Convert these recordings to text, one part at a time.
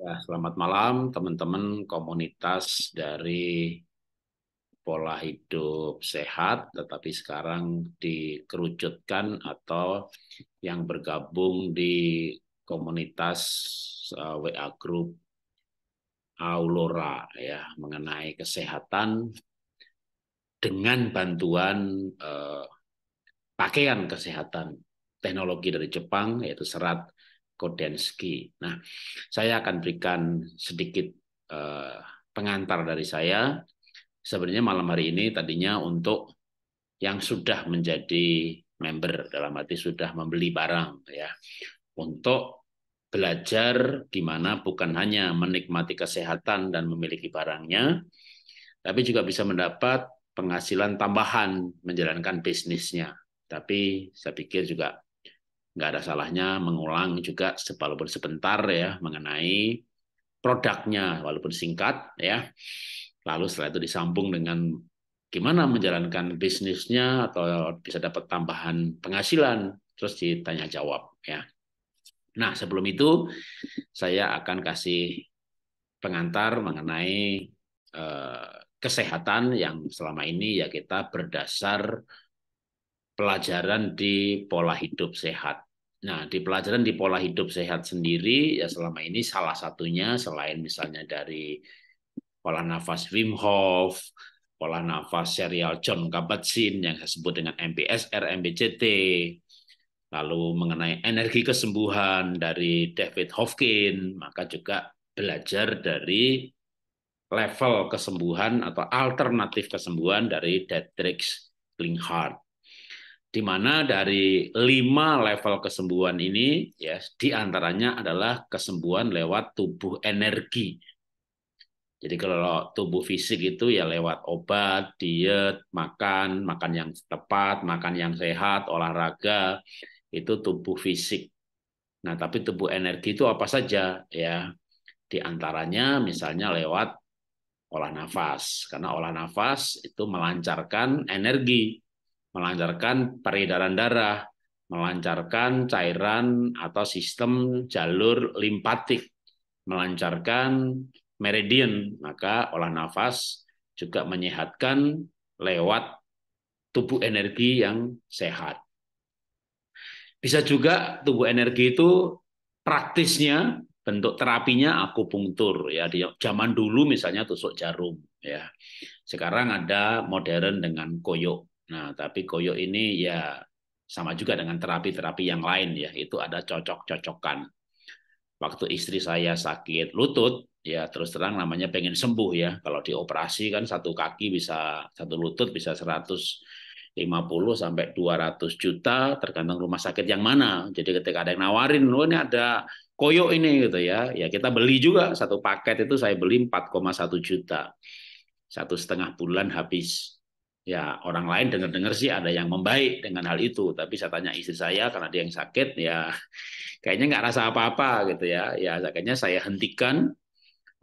Ya, selamat malam teman-teman komunitas dari pola hidup sehat, tetapi sekarang dikerucutkan atau yang bergabung di komunitas eh, WA Group Aulora ya mengenai kesehatan dengan bantuan eh, pakaian kesehatan teknologi dari Jepang yaitu serat Kodensky. Nah, saya akan berikan sedikit uh, pengantar dari saya. Sebenarnya malam hari ini tadinya untuk yang sudah menjadi member dalam arti sudah membeli barang ya untuk belajar di mana bukan hanya menikmati kesehatan dan memiliki barangnya tapi juga bisa mendapat penghasilan tambahan menjalankan bisnisnya. Tapi saya pikir juga nggak ada salahnya mengulang juga walaupun sebentar ya mengenai produknya walaupun singkat ya lalu setelah itu disambung dengan gimana menjalankan bisnisnya atau bisa dapat tambahan penghasilan terus ditanya jawab ya nah sebelum itu saya akan kasih pengantar mengenai eh, kesehatan yang selama ini ya kita berdasar pelajaran di pola hidup sehat. Nah, di pelajaran di pola hidup sehat sendiri ya selama ini salah satunya selain misalnya dari pola nafas Wim Hof, pola nafas serial John Kabat-Zinn yang saya sebut dengan MPSR, MBCT, lalu mengenai energi kesembuhan dari David Hofkin, maka juga belajar dari level kesembuhan atau alternatif kesembuhan dari Dietrich Klinghardt di mana dari lima level kesembuhan ini ya di antaranya adalah kesembuhan lewat tubuh energi jadi kalau tubuh fisik itu ya lewat obat, diet, makan, makan yang tepat, makan yang sehat, olahraga, itu tubuh fisik. Nah, tapi tubuh energi itu apa saja ya? Di antaranya misalnya lewat olah nafas. Karena olah nafas itu melancarkan energi melancarkan peredaran darah, melancarkan cairan atau sistem jalur limpatik, melancarkan meridian, maka olah nafas juga menyehatkan lewat tubuh energi yang sehat. Bisa juga tubuh energi itu praktisnya bentuk terapinya akupunktur ya di zaman dulu misalnya tusuk jarum ya. Sekarang ada modern dengan koyok Nah, tapi koyo ini ya sama juga dengan terapi-terapi yang lain ya, itu ada cocok-cocokan. Waktu istri saya sakit lutut, ya terus terang namanya pengen sembuh ya. Kalau dioperasi kan satu kaki bisa, satu lutut bisa 150 sampai 200 juta, tergantung rumah sakit yang mana. Jadi ketika ada yang nawarin, oh ini ada koyo ini gitu ya, ya kita beli juga satu paket itu saya beli 4,1 juta. Satu setengah bulan habis ya orang lain dengar-dengar sih ada yang membaik dengan hal itu tapi saya tanya istri saya karena dia yang sakit ya kayaknya nggak rasa apa-apa gitu ya ya akhirnya saya hentikan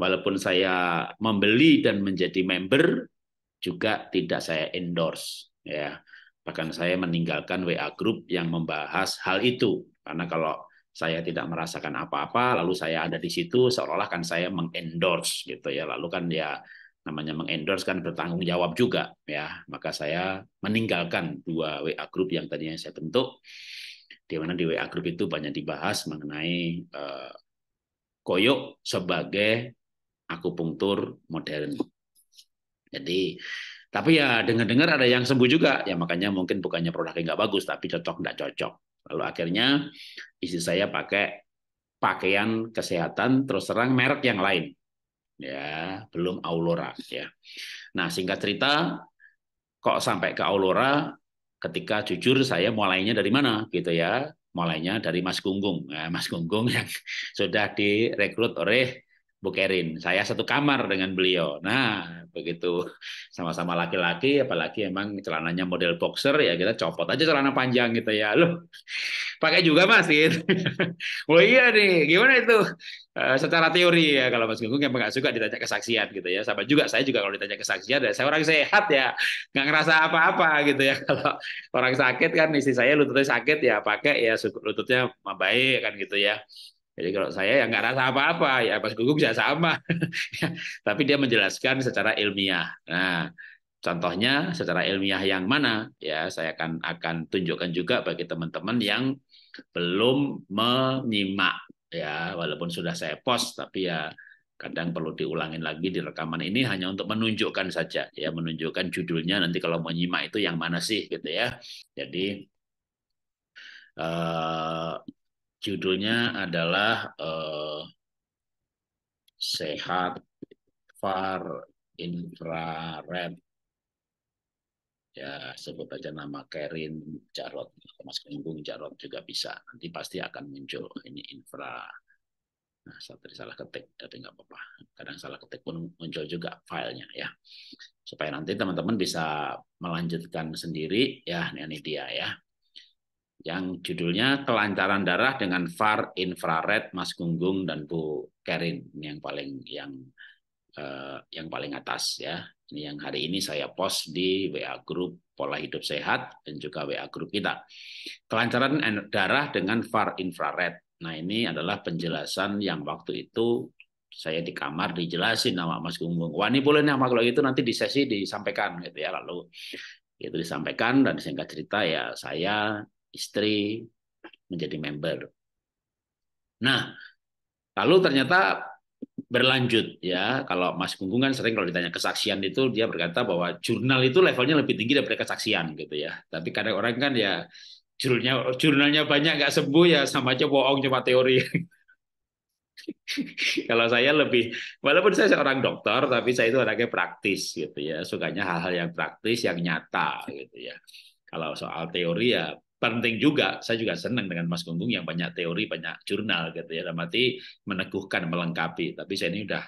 walaupun saya membeli dan menjadi member juga tidak saya endorse ya bahkan saya meninggalkan WA grup yang membahas hal itu karena kalau saya tidak merasakan apa-apa lalu saya ada di situ seolah-olah kan saya mengendorse gitu ya lalu kan ya namanya mengendorse kan bertanggung jawab juga ya maka saya meninggalkan dua WA grup yang tadinya saya bentuk di mana di WA grup itu banyak dibahas mengenai eh, koyok sebagai akupunktur modern jadi tapi ya dengar-dengar ada yang sembuh juga ya makanya mungkin bukannya produknya nggak bagus tapi cocok nggak cocok lalu akhirnya istri saya pakai pakaian kesehatan terus terang merek yang lain ya belum Aurora ya. Nah singkat cerita kok sampai ke Aurora ketika jujur saya mulainya dari mana gitu ya mulainya dari Mas Gunggung nah, Mas Gunggung yang sudah direkrut oleh Bu Kerin saya satu kamar dengan beliau nah begitu sama-sama laki-laki apalagi emang celananya model boxer ya kita copot aja celana panjang gitu ya loh pakai juga mas gitu oh iya nih gimana itu Eh, secara teori ya kalau Mas Gunggung yang nggak suka ditanya kesaksian gitu ya sama juga saya juga kalau ditanya kesaksian ya saya orang sehat ya nggak ngerasa apa-apa gitu ya kalau orang sakit kan istri saya lututnya sakit ya pakai ya lututnya membaik kan gitu ya jadi kalau saya yang nggak rasa apa-apa ya Mas Gunggung bisa ya sama ya, tapi dia menjelaskan secara ilmiah nah contohnya secara ilmiah yang mana ya saya akan akan tunjukkan juga bagi teman-teman yang belum menyimak ya walaupun sudah saya post tapi ya kadang perlu diulangin lagi di rekaman ini hanya untuk menunjukkan saja ya menunjukkan judulnya nanti kalau mau nyimak itu yang mana sih gitu ya jadi uh, judulnya adalah uh, sehat far infrared ya sebut aja nama Kerin, Jarot, atau Mas Kenggung, Jarot juga bisa. Nanti pasti akan muncul ini infra. Nah, saya tadi salah ketik, tapi nggak apa-apa. Kadang salah ketik pun muncul juga filenya ya. Supaya nanti teman-teman bisa melanjutkan sendiri ya, ini dia ya. Yang judulnya kelancaran darah dengan far infrared Mas Gunggung dan Bu Kerin yang paling yang Eh, yang paling atas ya. Ini yang hari ini saya post di WA grup pola hidup sehat dan juga WA grup kita. Kelancaran darah dengan far infrared. Nah, ini adalah penjelasan yang waktu itu saya di kamar dijelasin sama Mas Gunggung. Wah, ini boleh nih itu nanti di sesi disampaikan gitu ya. Lalu itu disampaikan dan singkat cerita ya saya istri menjadi member. Nah, lalu ternyata berlanjut ya. Kalau Mas Gunggung kan sering kalau ditanya kesaksian itu dia berkata bahwa jurnal itu levelnya lebih tinggi daripada kesaksian gitu ya. Tapi kadang orang kan ya jurnalnya jurnalnya banyak nggak sembuh ya sama aja bohong cuma teori. kalau saya lebih walaupun saya seorang dokter tapi saya itu orangnya praktis gitu ya. Sukanya hal-hal yang praktis yang nyata gitu ya. Kalau soal teori ya penting juga saya juga senang dengan Mas Gunggung yang banyak teori banyak jurnal gitu ya dalam arti meneguhkan melengkapi tapi saya ini udah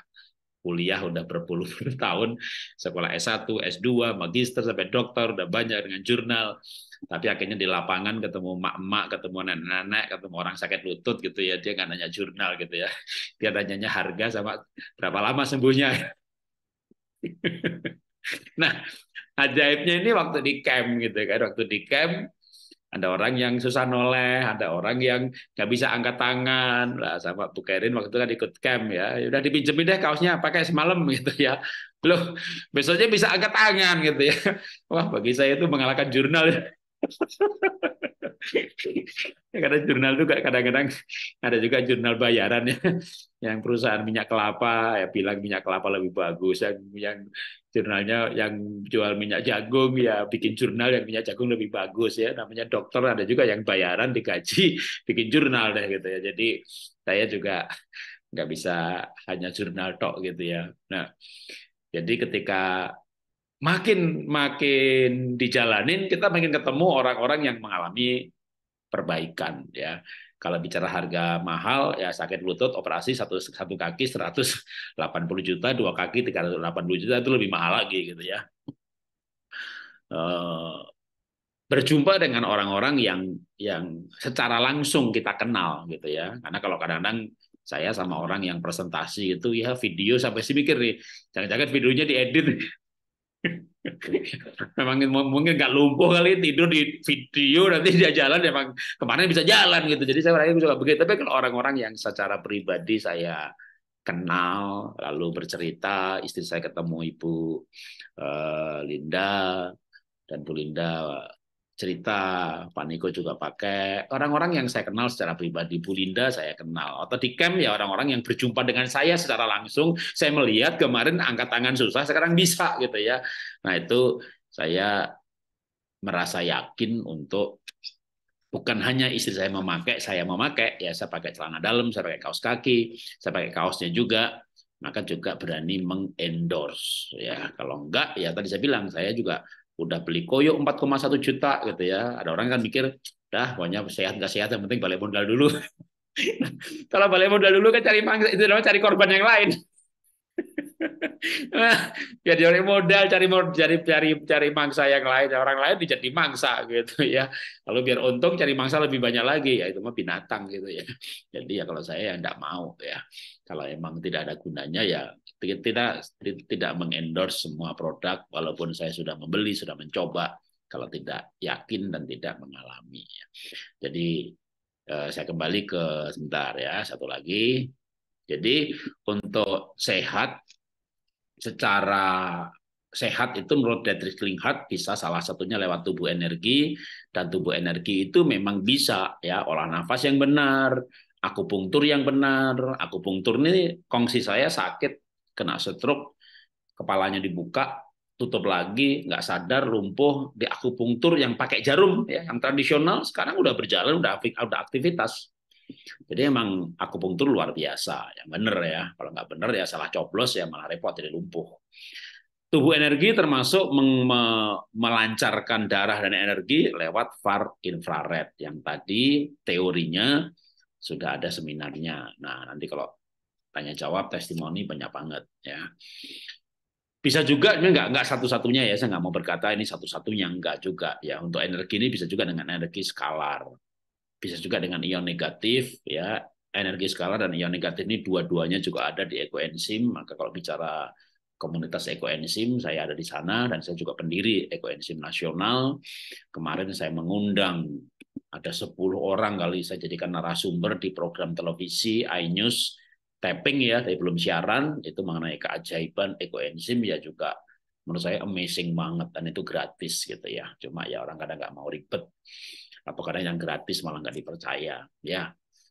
kuliah udah berpuluh-puluh tahun sekolah S1 S2 magister sampai dokter udah banyak dengan jurnal tapi akhirnya di lapangan ketemu emak-emak, ketemu nenek-nenek, ketemu orang sakit lutut gitu ya, dia nggak nanya jurnal gitu ya, dia nanyanya harga sama berapa lama sembuhnya. nah, ajaibnya ini waktu di camp gitu kan, waktu di camp ada orang yang susah noleh, ada orang yang nggak bisa angkat tangan. Lah sama Bu Kerin waktu itu kan ikut camp ya. ya udah dipinjemin deh kaosnya pakai semalam gitu ya. Loh, besoknya bisa angkat tangan gitu ya. Wah, bagi saya itu mengalahkan jurnal. ya. Karena jurnal juga kadang-kadang ada juga jurnal bayaran ya, yang perusahaan minyak kelapa ya bilang minyak kelapa lebih bagus, yang, yang jurnalnya yang jual minyak jagung ya bikin jurnal yang minyak jagung lebih bagus ya. Namanya dokter ada juga yang bayaran digaji bikin jurnal deh gitu ya. Jadi saya juga nggak bisa hanya jurnal tok gitu ya. Nah, jadi ketika makin makin dijalanin kita makin ketemu orang-orang yang mengalami perbaikan ya kalau bicara harga mahal ya sakit lutut operasi satu satu kaki 180 juta dua kaki 380 juta itu lebih mahal lagi gitu ya eh, berjumpa dengan orang-orang yang yang secara langsung kita kenal gitu ya karena kalau kadang-kadang saya sama orang yang presentasi itu ya video sampai sih mikir nih jangan-jangan videonya diedit memang mungkin nggak lumpuh kali tidur di video nanti dia jalan memang kemarin bisa jalan gitu jadi saya orangnya suka begitu tapi kalau orang-orang yang secara pribadi saya kenal lalu bercerita istri saya ketemu ibu uh, Linda dan Bu Linda cerita, Pak Niko juga pakai. Orang-orang yang saya kenal secara pribadi, Bu Linda saya kenal. Atau di camp ya orang-orang yang berjumpa dengan saya secara langsung. Saya melihat kemarin angkat tangan susah, sekarang bisa gitu ya. Nah itu saya merasa yakin untuk bukan hanya istri saya memakai, saya memakai. Ya saya pakai celana dalam, saya pakai kaos kaki, saya pakai kaosnya juga maka juga berani mengendorse ya kalau enggak ya tadi saya bilang saya juga udah beli koyo 4,1 juta gitu ya. Ada orang kan mikir, dah pokoknya sehat nggak sehat yang penting balik modal dulu. kalau balik modal dulu kan cari mangsa itu namanya cari korban yang lain. nah, biar cari modal, cari cari cari cari mangsa yang lain, orang lain dijadi mangsa gitu ya. Lalu biar untung cari mangsa lebih banyak lagi ya itu mah binatang gitu ya. Jadi ya kalau saya ya tidak mau ya. Kalau emang tidak ada gunanya ya tidak tidak mengendorse semua produk walaupun saya sudah membeli sudah mencoba kalau tidak yakin dan tidak mengalami ya. jadi eh, saya kembali ke sebentar ya satu lagi jadi untuk sehat secara sehat itu menurut Dietrich Klinghardt bisa salah satunya lewat tubuh energi dan tubuh energi itu memang bisa ya olah nafas yang benar, akupunktur yang benar. Akupunktur ini kongsi saya sakit kena stroke, kepalanya dibuka, tutup lagi, nggak sadar, lumpuh, di akupunktur yang pakai jarum, ya, hmm. yang tradisional sekarang udah berjalan, udah, udah aktivitas. Jadi emang akupunktur luar biasa, yang bener ya. Kalau nggak bener ya salah coblos ya malah repot jadi lumpuh. Tubuh energi termasuk melancarkan darah dan energi lewat far infrared yang tadi teorinya sudah ada seminarnya. Nah nanti kalau tanya jawab testimoni banyak banget ya bisa juga ini nggak nggak satu satunya ya saya nggak mau berkata ini satu satunya nggak juga ya untuk energi ini bisa juga dengan energi skalar bisa juga dengan ion negatif ya energi skalar dan ion negatif ini dua-duanya juga ada di ekoenzim maka kalau bicara komunitas ekoenzim saya ada di sana dan saya juga pendiri ekoenzim nasional kemarin saya mengundang ada 10 orang kali saya jadikan narasumber di program televisi iNews tapping ya, tapi belum siaran itu mengenai keajaiban ekoenzim ya juga menurut saya amazing banget dan itu gratis gitu ya. Cuma ya orang kadang nggak mau ribet Apa kadang yang gratis malah nggak dipercaya ya.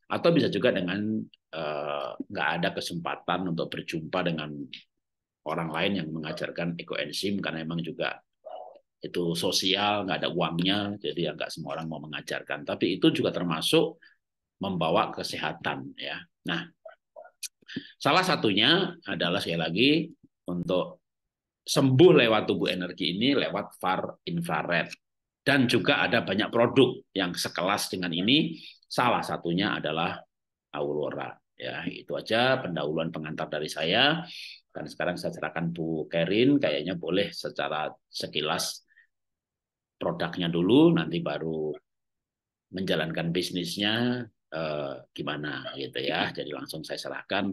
Atau bisa juga dengan nggak eh, nggak ada kesempatan untuk berjumpa dengan orang lain yang mengajarkan ekoenzim karena emang juga itu sosial nggak ada uangnya jadi ya nggak semua orang mau mengajarkan tapi itu juga termasuk membawa kesehatan ya nah Salah satunya adalah sekali lagi untuk sembuh lewat tubuh energi ini lewat far infrared. Dan juga ada banyak produk yang sekelas dengan ini. Salah satunya adalah Aurora. Ya, itu aja pendahuluan pengantar dari saya. Dan sekarang saya serahkan Bu Kerin, kayaknya boleh secara sekilas produknya dulu, nanti baru menjalankan bisnisnya, Eh, gimana gitu ya. Jadi langsung saya serahkan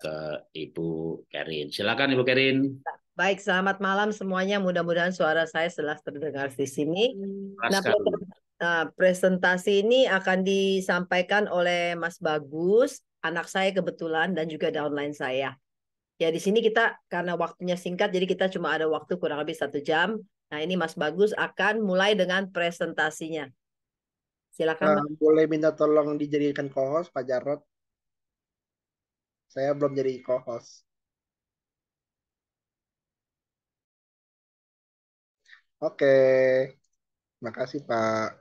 ke Ibu Kerin. Silakan Ibu Kerin. Baik, selamat malam semuanya. Mudah-mudahan suara saya jelas terdengar di sini. nah, eh, presentasi ini akan disampaikan oleh Mas Bagus, anak saya kebetulan dan juga downline saya. Ya di sini kita karena waktunya singkat, jadi kita cuma ada waktu kurang lebih satu jam. Nah ini Mas Bagus akan mulai dengan presentasinya. Silakan. Uh, boleh minta tolong dijadikan co Pak Jarot? Saya belum jadi co-host. Oke, makasih Pak.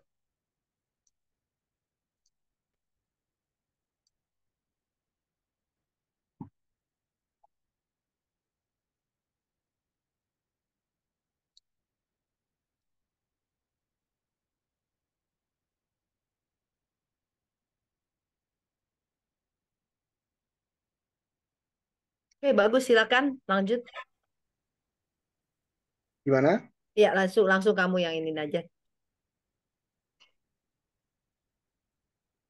Oke, bagus. Silakan lanjut. Gimana? Iya, langsung langsung kamu yang ini aja.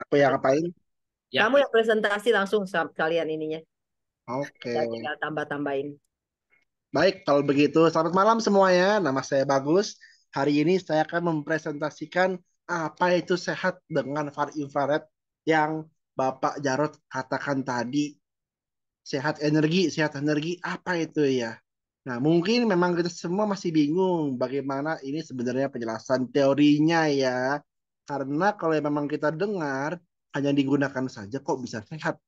Aku yang ngapain? Ya. Kamu yang presentasi langsung kalian ininya. Oke. Okay. tambah-tambahin. Baik, kalau begitu selamat malam semuanya. Nama saya Bagus. Hari ini saya akan mempresentasikan apa itu sehat dengan far infrared yang Bapak Jarot katakan tadi sehat energi, sehat energi apa itu ya? Nah, mungkin memang kita semua masih bingung bagaimana ini sebenarnya penjelasan teorinya ya. Karena kalau memang kita dengar hanya digunakan saja kok bisa sehat.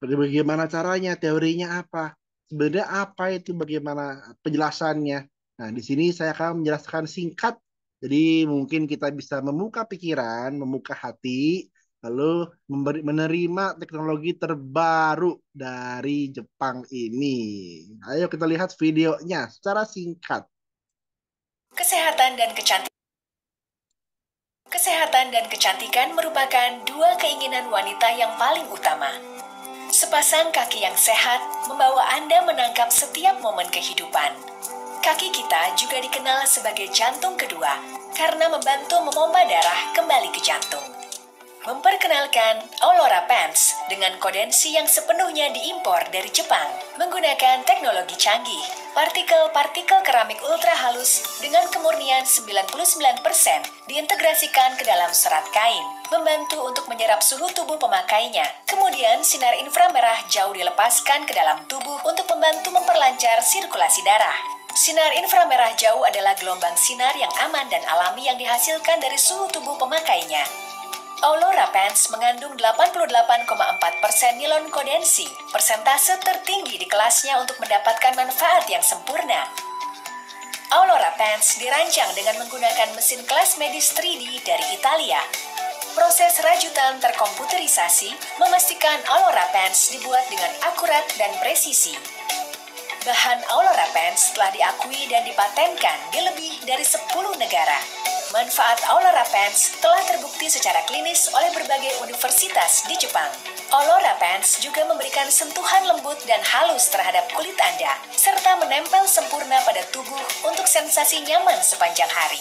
Bagaimana caranya? Teorinya apa? Sebenarnya apa itu bagaimana penjelasannya? Nah, di sini saya akan menjelaskan singkat. Jadi mungkin kita bisa membuka pikiran, membuka hati lalu memberi, menerima teknologi terbaru dari Jepang ini. Ayo kita lihat videonya secara singkat. Kesehatan dan kecantikan Kesehatan dan kecantikan merupakan dua keinginan wanita yang paling utama. Sepasang kaki yang sehat membawa Anda menangkap setiap momen kehidupan. Kaki kita juga dikenal sebagai jantung kedua karena membantu memompa darah kembali ke jantung. Memperkenalkan Olora Pants dengan kodensi yang sepenuhnya diimpor dari Jepang menggunakan teknologi canggih. Partikel-partikel keramik ultra halus dengan kemurnian 99% diintegrasikan ke dalam serat kain, membantu untuk menyerap suhu tubuh pemakainya. Kemudian sinar inframerah jauh dilepaskan ke dalam tubuh untuk membantu memperlancar sirkulasi darah. Sinar inframerah jauh adalah gelombang sinar yang aman dan alami yang dihasilkan dari suhu tubuh pemakainya. Aurora Pants mengandung 88,4% nilon kondensi, persentase tertinggi di kelasnya untuk mendapatkan manfaat yang sempurna. Aurora Pants dirancang dengan menggunakan mesin kelas medis 3D dari Italia. Proses rajutan terkomputerisasi memastikan Aurora Pants dibuat dengan akurat dan presisi. Bahan Aurora Pants telah diakui dan dipatenkan di lebih dari 10 negara. Manfaat Olora Pants telah terbukti secara klinis oleh berbagai universitas di Jepang. Olora Pants juga memberikan sentuhan lembut dan halus terhadap kulit Anda, serta menempel sempurna pada tubuh untuk sensasi nyaman sepanjang hari.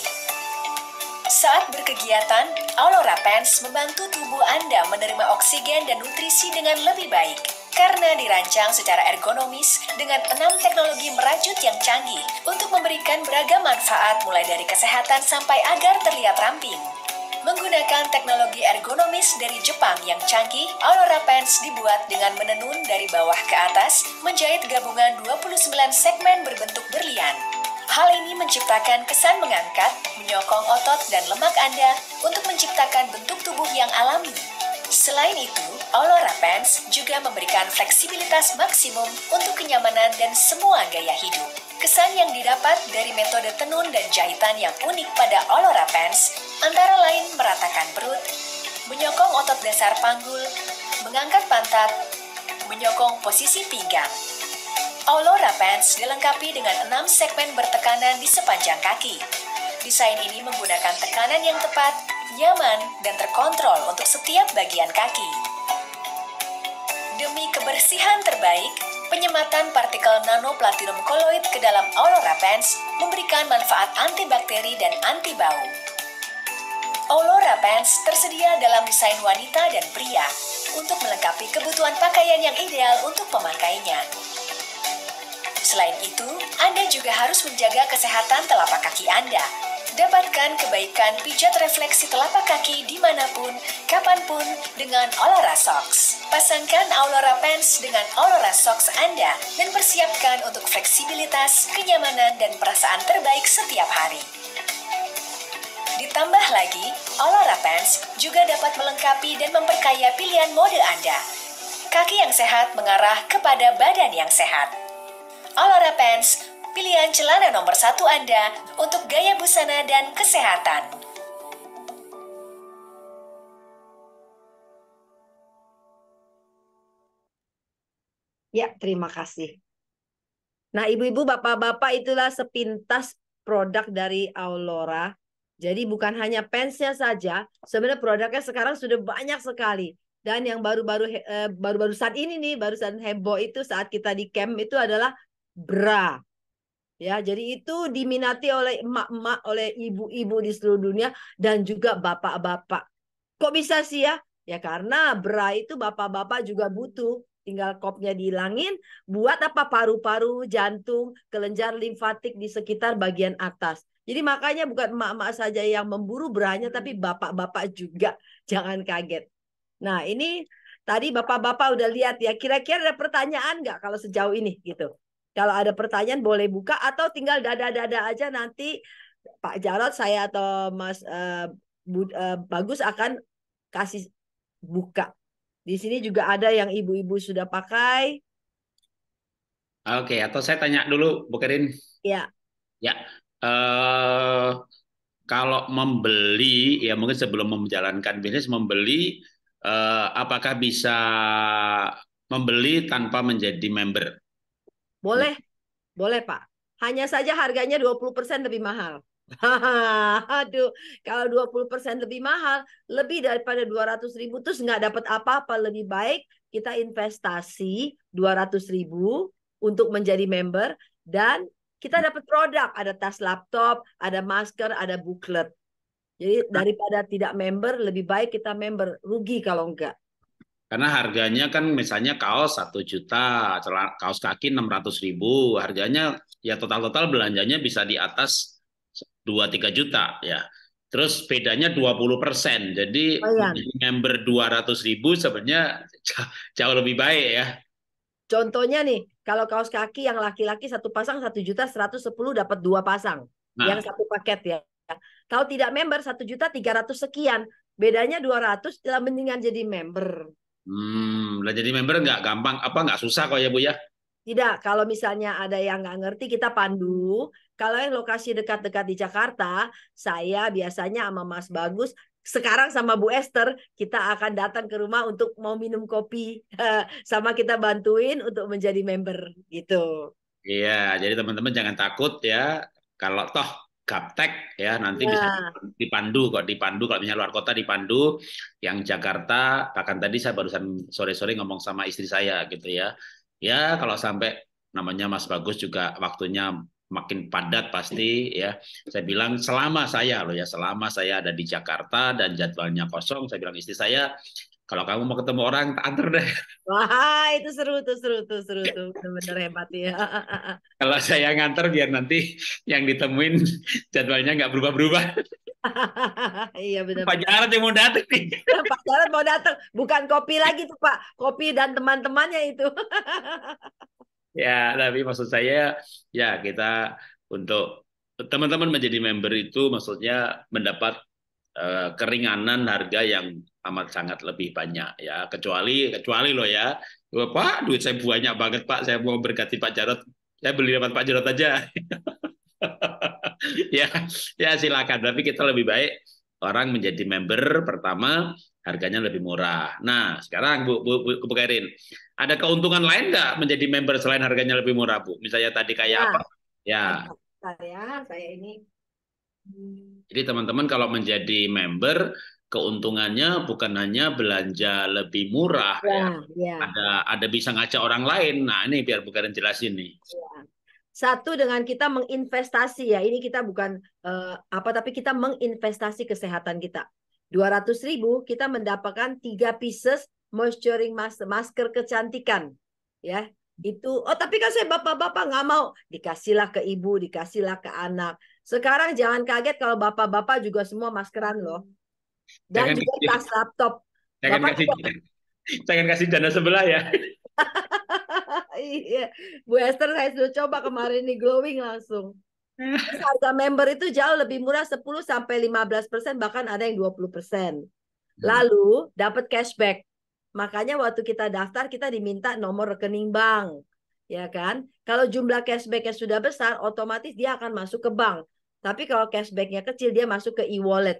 Saat berkegiatan, Aurora Pants membantu tubuh Anda menerima oksigen dan nutrisi dengan lebih baik, karena dirancang secara ergonomis dengan enam teknologi merajut yang canggih untuk memberikan beragam manfaat mulai dari kesehatan sampai agar terlihat ramping. Menggunakan teknologi ergonomis dari Jepang yang canggih, Aurora Pants dibuat dengan menenun dari bawah ke atas, menjahit gabungan 29 segmen berbentuk berlian. Hal ini menciptakan kesan mengangkat, menyokong otot dan lemak Anda untuk menciptakan bentuk tubuh yang alami. Selain itu, Olora Pants juga memberikan fleksibilitas maksimum untuk kenyamanan dan semua gaya hidup. Kesan yang didapat dari metode tenun dan jahitan yang unik pada Olora Pants antara lain meratakan perut, menyokong otot dasar panggul, mengangkat pantat, menyokong posisi pinggang. Olora Pants dilengkapi dengan enam segmen bertekanan di sepanjang kaki. Desain ini menggunakan tekanan yang tepat nyaman, dan terkontrol untuk setiap bagian kaki. Demi kebersihan terbaik, penyematan partikel nano platinum koloid ke dalam Aurora Pants memberikan manfaat antibakteri dan antibau. Aurora Pants tersedia dalam desain wanita dan pria untuk melengkapi kebutuhan pakaian yang ideal untuk pemakainya. Selain itu, Anda juga harus menjaga kesehatan telapak kaki Anda. Dapatkan kebaikan pijat refleksi telapak kaki dimanapun, kapanpun dengan Olora Socks. Pasangkan Olora Pants dengan Olora Socks Anda dan persiapkan untuk fleksibilitas, kenyamanan, dan perasaan terbaik setiap hari. Ditambah lagi, Olora Pants juga dapat melengkapi dan memperkaya pilihan mode Anda. Kaki yang sehat mengarah kepada badan yang sehat. Alora Pants, pilihan celana nomor satu Anda untuk gaya busana dan kesehatan. Ya, terima kasih. Nah, ibu-ibu, bapak-bapak itulah sepintas produk dari Aulora. Jadi bukan hanya pensnya saja, sebenarnya produknya sekarang sudah banyak sekali. Dan yang baru-baru eh, baru-baru saat ini nih, barusan heboh itu saat kita di camp itu adalah bra. Ya, jadi itu diminati oleh emak-emak, oleh ibu-ibu di seluruh dunia dan juga bapak-bapak. Kok bisa sih ya? Ya karena bra itu bapak-bapak juga butuh. Tinggal kopnya dihilangin, buat apa paru-paru, jantung, kelenjar limfatik di sekitar bagian atas. Jadi makanya bukan emak-emak saja yang memburu beranya, tapi bapak-bapak juga. Jangan kaget. Nah ini tadi bapak-bapak udah lihat ya, kira-kira ada pertanyaan nggak kalau sejauh ini gitu? Kalau ada pertanyaan boleh buka atau tinggal dada-dada aja nanti Pak Jarot saya atau Mas uh, eh, Bu, uh, eh, Bagus akan kasih buka. Di sini juga ada yang ibu-ibu sudah pakai. Oke, atau saya tanya dulu Bu Kerin. Ya. Ya. Uh, kalau membeli ya mungkin sebelum menjalankan bisnis membeli uh, apakah bisa membeli tanpa menjadi member? Boleh, iya. boleh Pak. Hanya saja harganya 20% lebih mahal. Aduh, kalau 20% lebih mahal, lebih daripada 200 ribu, terus nggak dapat apa-apa, lebih baik kita investasi 200 ribu untuk menjadi member, dan kita hmm. dapat produk, ada tas laptop, ada masker, ada booklet. Jadi nah. daripada tidak member, lebih baik kita member. Rugi kalau enggak. Karena harganya kan misalnya kaos satu juta, kaos kaki enam ratus ribu, harganya ya total-total belanjanya bisa di atas 2-3 juta ya. Terus bedanya 20 persen, jadi oh, member 200 ribu sebenarnya jauh lebih baik ya. Contohnya nih, kalau kaos kaki yang laki-laki satu pasang satu juta seratus sepuluh dapat dua pasang, nah. yang satu paket ya. Kalau tidak member satu juta tiga ratus sekian, bedanya 200 ratus ya, mendingan jadi member. Hmm, udah jadi member nggak gampang apa nggak susah kok ya Bu ya? Tidak, kalau misalnya ada yang nggak ngerti kita pandu. Kalau yang lokasi dekat-dekat di Jakarta, saya biasanya sama Mas Bagus sekarang sama Bu Esther kita akan datang ke rumah untuk mau minum kopi sama kita bantuin untuk menjadi member gitu. Iya, jadi teman-teman jangan takut ya kalau toh gaptek ya nanti ya. bisa dipandu kok dipandu kalau misalnya luar kota dipandu yang Jakarta bahkan tadi saya barusan sore-sore ngomong sama istri saya gitu ya ya kalau sampai namanya Mas Bagus juga waktunya makin padat pasti ya. Saya bilang selama saya loh ya, selama saya ada di Jakarta dan jadwalnya kosong, saya bilang istri saya, kalau kamu mau ketemu orang antar deh wah itu seru tuh seru tuh seru tuh benar-benar hebat ya kalau saya nganter biar nanti yang ditemuin jadwalnya nggak berubah-berubah iya benar. Pak Jarat yang mau datang nih. Pak Jarat mau datang, bukan kopi lagi tuh Pak, kopi dan teman-temannya itu. ya, tapi maksud saya ya kita untuk teman-teman menjadi member itu maksudnya mendapat uh, keringanan harga yang amat sangat lebih banyak ya kecuali kecuali lo ya pak duit saya banyak banget pak saya mau berkati pak Jarot saya beli dapat pak Jarot aja ya ya silakan tapi kita lebih baik orang menjadi member pertama harganya lebih murah nah sekarang bu bu, bu, bu Karin, ada keuntungan lain nggak menjadi member selain harganya lebih murah bu misalnya tadi kayak ya. apa ya saya saya ini jadi teman-teman kalau menjadi member keuntungannya bukan hanya belanja lebih murah, iya, ya, ya. ada ada bisa ngaca orang lain. Nah ini biar bukan jelasin nih. Ya. Satu dengan kita menginvestasi ya, ini kita bukan uh, apa tapi kita menginvestasi kesehatan kita. Dua ratus ribu kita mendapatkan tiga pieces moisturizing mask masker kecantikan ya itu oh tapi kan saya bapak-bapak nggak mau dikasihlah ke ibu dikasihlah ke anak sekarang jangan kaget kalau bapak-bapak juga semua maskeran loh dan jangan juga tas laptop. Jangan Bapak kasih, apa? jangan kasih dana sebelah ya. iya, Bu Esther saya sudah coba kemarin nih glowing langsung. Terus harga member itu jauh lebih murah 10 sampai 15 persen bahkan ada yang 20 persen. Hmm. Lalu dapat cashback. Makanya waktu kita daftar kita diminta nomor rekening bank, ya kan? Kalau jumlah cashback yang sudah besar, otomatis dia akan masuk ke bank. Tapi kalau cashbacknya kecil, dia masuk ke e-wallet.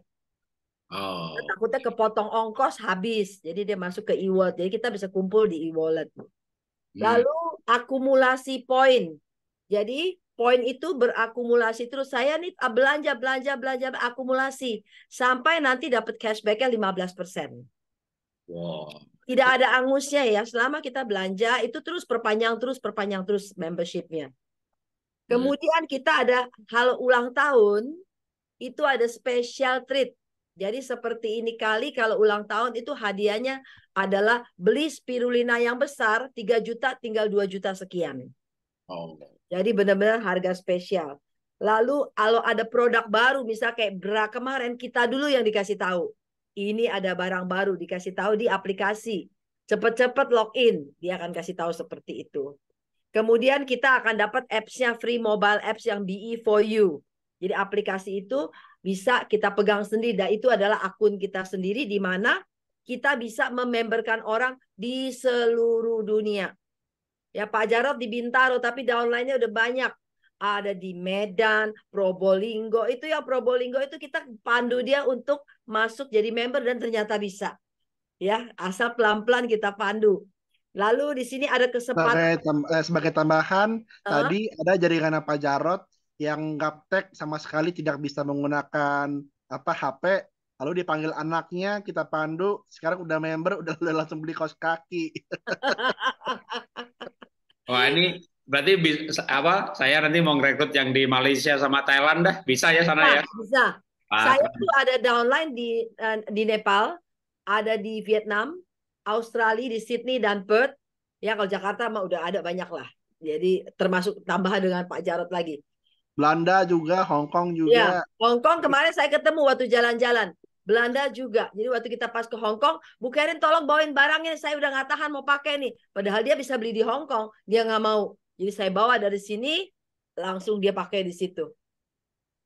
Oh. Dia takutnya kepotong ongkos habis, jadi dia masuk ke e-wallet. Jadi kita bisa kumpul di e-wallet. Hmm. Lalu hmm. akumulasi poin. Jadi poin itu berakumulasi terus. Saya nih ah, belanja belanja belanja akumulasi sampai nanti dapat cashbacknya 15%. Wow. Tidak ada angusnya ya. Selama kita belanja itu terus perpanjang terus perpanjang terus membershipnya. Hmm. Kemudian kita ada hal ulang tahun itu ada special treat jadi seperti ini kali kalau ulang tahun itu hadiahnya adalah beli spirulina yang besar 3 juta tinggal 2 juta sekian. Oh. Jadi benar-benar harga spesial. Lalu kalau ada produk baru misalnya kayak bra kemarin kita dulu yang dikasih tahu. Ini ada barang baru dikasih tahu di aplikasi. Cepet-cepet login, dia akan kasih tahu seperti itu. Kemudian kita akan dapat apps-nya free mobile apps yang BE for you. Jadi aplikasi itu bisa kita pegang sendiri dan itu adalah akun kita sendiri di mana kita bisa mememberkan orang di seluruh dunia. Ya Pak Jarot di Bintaro tapi downline-nya udah banyak. Ada di Medan, Probolinggo. Itu ya Probolinggo itu kita pandu dia untuk masuk jadi member dan ternyata bisa. Ya, asal pelan-pelan kita pandu. Lalu di sini ada kesempatan eh, sebagai, tam tambahan uh -huh. tadi ada jaringan Pak Jarot yang gaptek sama sekali tidak bisa menggunakan apa HP lalu dipanggil anaknya kita pandu sekarang udah member udah, udah langsung beli kaos kaki wah ini berarti bisa, apa saya nanti mau rekrut yang di Malaysia sama Thailand dah bisa ya sana ya bisa ah. saya tuh ada downline di eh, di Nepal ada di Vietnam Australia di Sydney dan Perth ya kalau Jakarta mah udah ada banyak lah jadi termasuk tambahan dengan Pak Jarot lagi Belanda juga, Hong Kong iya, juga. Ya, Hong Kong kemarin saya ketemu waktu jalan-jalan. Belanda juga. Jadi waktu kita pas ke Hong Kong, Bu Karen tolong bawain barangnya, saya udah nggak tahan mau pakai nih. Padahal dia bisa beli di Hong Kong, dia nggak mau. Jadi saya bawa dari sini, langsung dia pakai di situ.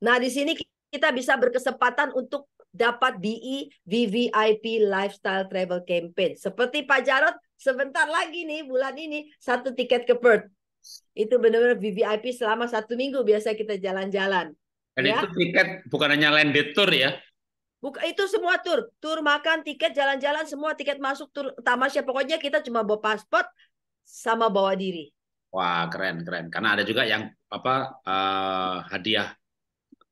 Nah di sini kita bisa berkesempatan untuk dapat BI e VVIP Lifestyle Travel Campaign. Seperti Pak Jarot, sebentar lagi nih bulan ini satu tiket ke Perth. Itu benar-benar VVIP selama satu minggu biasa kita jalan-jalan. Dan ya? itu tiket bukan hanya land tour ya? Buka, itu semua tur, tur makan, tiket jalan-jalan, semua tiket masuk tur tamasya. Pokoknya kita cuma bawa paspor sama bawa diri. Wah keren keren. Karena ada juga yang apa uh, hadiah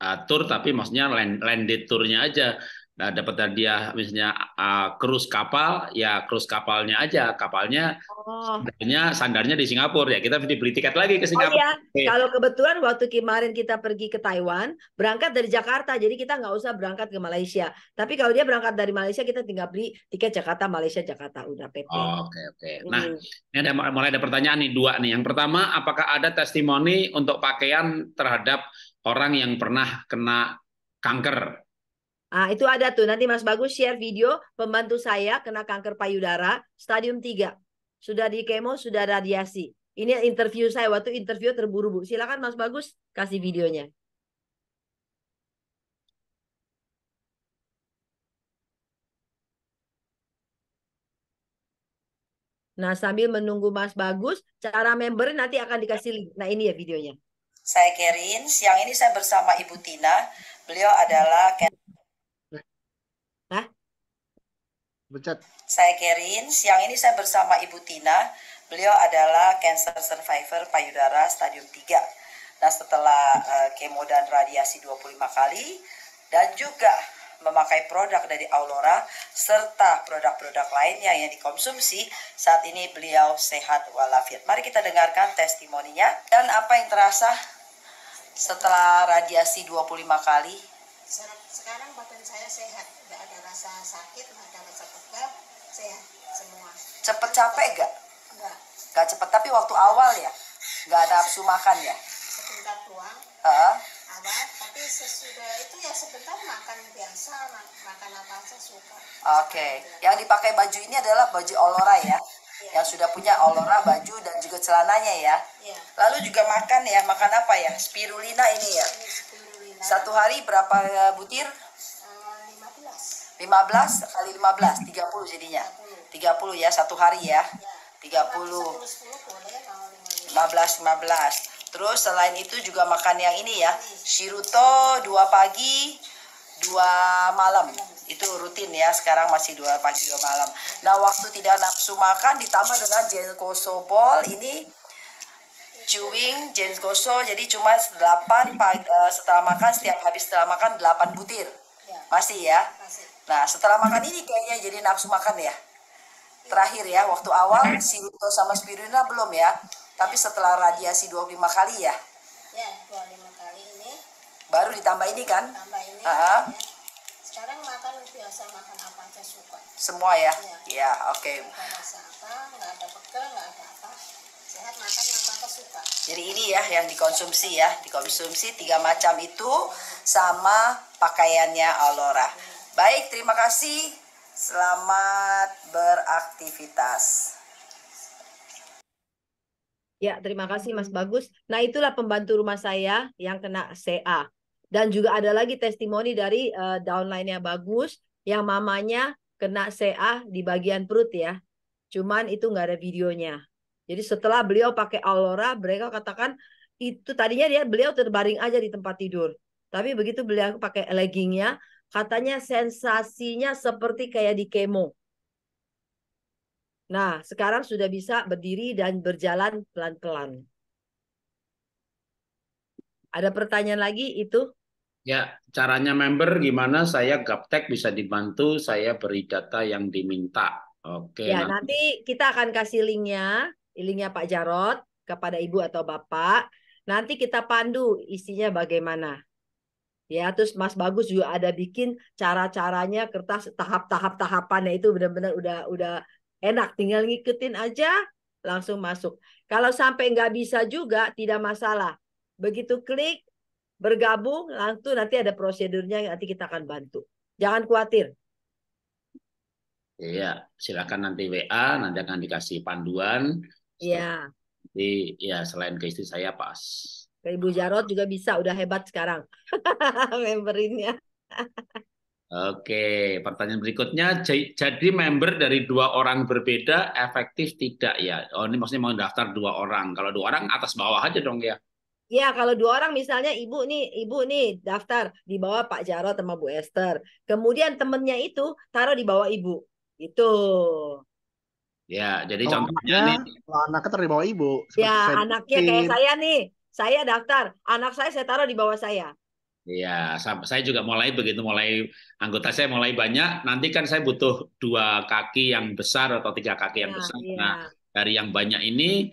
uh, eh, tur tapi maksudnya land, tournya aja nah, dapat hadiah misalnya uh, krus kapal ya krus kapalnya aja kapalnya oh. sandarnya sandarnya di Singapura ya kita beli tiket lagi ke oh, Singapura oh, iya. okay. kalau kebetulan waktu kemarin kita pergi ke Taiwan berangkat dari Jakarta jadi kita nggak usah berangkat ke Malaysia tapi kalau dia berangkat dari Malaysia kita tinggal beli tiket Jakarta Malaysia Jakarta udah PP oke oh, oke okay, okay. nah ini ada mulai ada pertanyaan nih dua nih yang pertama apakah ada testimoni untuk pakaian terhadap orang yang pernah kena kanker Nah, itu ada tuh. Nanti Mas Bagus share video pembantu saya kena kanker payudara stadium 3. Sudah di kemo, sudah radiasi. Ini interview saya waktu interview terburu-buru. Silakan Mas Bagus kasih videonya. Nah, sambil menunggu Mas Bagus, cara member nanti akan dikasih link. Nah, ini ya videonya. Saya Kerin, siang ini saya bersama Ibu Tina. Beliau adalah Bucat. Saya Kerin, siang ini saya bersama Ibu Tina. Beliau adalah cancer survivor payudara stadium 3. Nah, setelah uh, dan radiasi 25 kali dan juga memakai produk dari Aurora serta produk-produk lainnya yang dikonsumsi, saat ini beliau sehat walafiat. Mari kita dengarkan testimoninya dan apa yang terasa setelah radiasi 25 kali. Sekarang badan saya sehat, tidak ada rasa sakit nggak ada rasa pegal sehat semua cepet capek gak enggak enggak cepet tapi waktu awal ya nggak ada nafsu makan ya sebentar tuang uh. awal tapi sesudah itu ya sebentar makan biasa makan apa aja suka oke okay. yang dipakai baju ini adalah baju olora ya iya. yang sudah punya olora baju dan juga celananya ya. ya. Lalu juga makan ya, makan apa ya? Spirulina ini ya. Spirulina. Satu hari berapa eh, butir? 15 kali 15, 30 jadinya. 30 ya, satu hari ya. 30. 15, 15. Terus selain itu juga makan yang ini ya. Shiruto 2 pagi, 2 malam. Itu rutin ya, sekarang masih 2 pagi, 2 malam. Nah, waktu tidak nafsu makan ditambah dengan jenko sobol ini chewing jenkoso jadi cuma 8 pagi, eh, setelah makan setiap habis setelah makan 8 butir. Ya. Masih ya? Masih Nah, setelah makan ini kayaknya jadi nafsu makan ya. Terakhir ya, waktu awal si Luto sama Spirulina belum ya. Tapi setelah radiasi 25 kali ya. Ya, 25 kali ini. Baru ditambah ini kan? Tambah ini. Uh -huh. ya. Sekarang makan biasa makan apa aja suka. Semua ya? Ya, ya oke. Okay. Nggak ada apa, nggak ada pekel, nggak ada apa. Sehat makan yang mata suka. Jadi ini ya yang dikonsumsi ya. Dikonsumsi tiga macam itu sama pakaiannya Alora. Baik, terima kasih. Selamat beraktivitas. Ya, terima kasih Mas Bagus. Nah, itulah pembantu rumah saya yang kena CA. Dan juga ada lagi testimoni dari uh, downline-nya Bagus yang mamanya kena CA di bagian perut ya. Cuman itu nggak ada videonya. Jadi setelah beliau pakai Allora, mereka katakan itu tadinya dia beliau terbaring aja di tempat tidur. Tapi begitu beliau pakai leggingnya, Katanya sensasinya seperti kayak di kemo. Nah, sekarang sudah bisa berdiri dan berjalan pelan-pelan. Ada pertanyaan lagi itu? Ya, caranya member gimana saya gaptek bisa dibantu, saya beri data yang diminta. Oke. Ya, nanti, nanti kita akan kasih linknya, linknya Pak Jarot kepada Ibu atau Bapak. Nanti kita pandu isinya bagaimana ya terus Mas Bagus juga ada bikin cara-caranya kertas tahap-tahap tahapannya itu benar-benar udah udah enak tinggal ngikutin aja langsung masuk kalau sampai nggak bisa juga tidak masalah begitu klik bergabung langsung nanti ada prosedurnya nanti kita akan bantu jangan khawatir Iya, silakan nanti WA, nanti akan dikasih panduan. Iya. Jadi ya selain ke istri saya pas ke Ibu Jarot juga bisa, udah hebat sekarang memberinnya. Oke, pertanyaan berikutnya, jadi member dari dua orang berbeda efektif tidak ya? Oh, ini maksudnya mau daftar dua orang. Kalau dua orang atas bawah aja dong ya? Ya, kalau dua orang misalnya ibu nih, ibu nih daftar di bawah Pak Jarot sama Bu Esther. Kemudian temennya itu taruh di bawah ibu. Itu. Ya, jadi oh, contohnya anaknya, nih. Anaknya taruh bawah ibu. Ya, anaknya kayak saya nih saya daftar, anak saya saya taruh di bawah saya. Iya, saya juga mulai begitu mulai anggota saya mulai banyak. Nanti kan saya butuh dua kaki yang besar atau tiga kaki yang ya, besar. Ya. Nah, dari yang banyak ini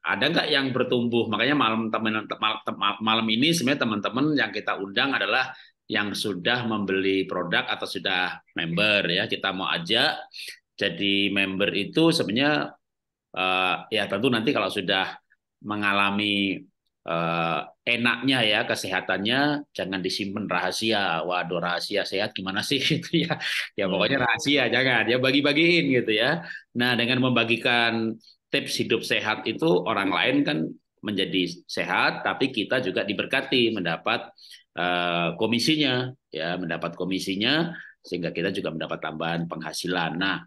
ada nggak yang bertumbuh? Makanya malam teman malam ini sebenarnya teman-teman yang kita undang adalah yang sudah membeli produk atau sudah member ya. Kita mau ajak jadi member itu sebenarnya uh, ya tentu nanti kalau sudah mengalami eh, enaknya ya kesehatannya jangan disimpan rahasia. Waduh rahasia sehat gimana sih gitu ya. Ya hmm. pokoknya rahasia jangan ya bagi-bagiin gitu ya. Nah, dengan membagikan tips hidup sehat itu orang lain kan menjadi sehat tapi kita juga diberkati mendapat uh, komisinya ya mendapat komisinya sehingga kita juga mendapat tambahan penghasilan. Nah,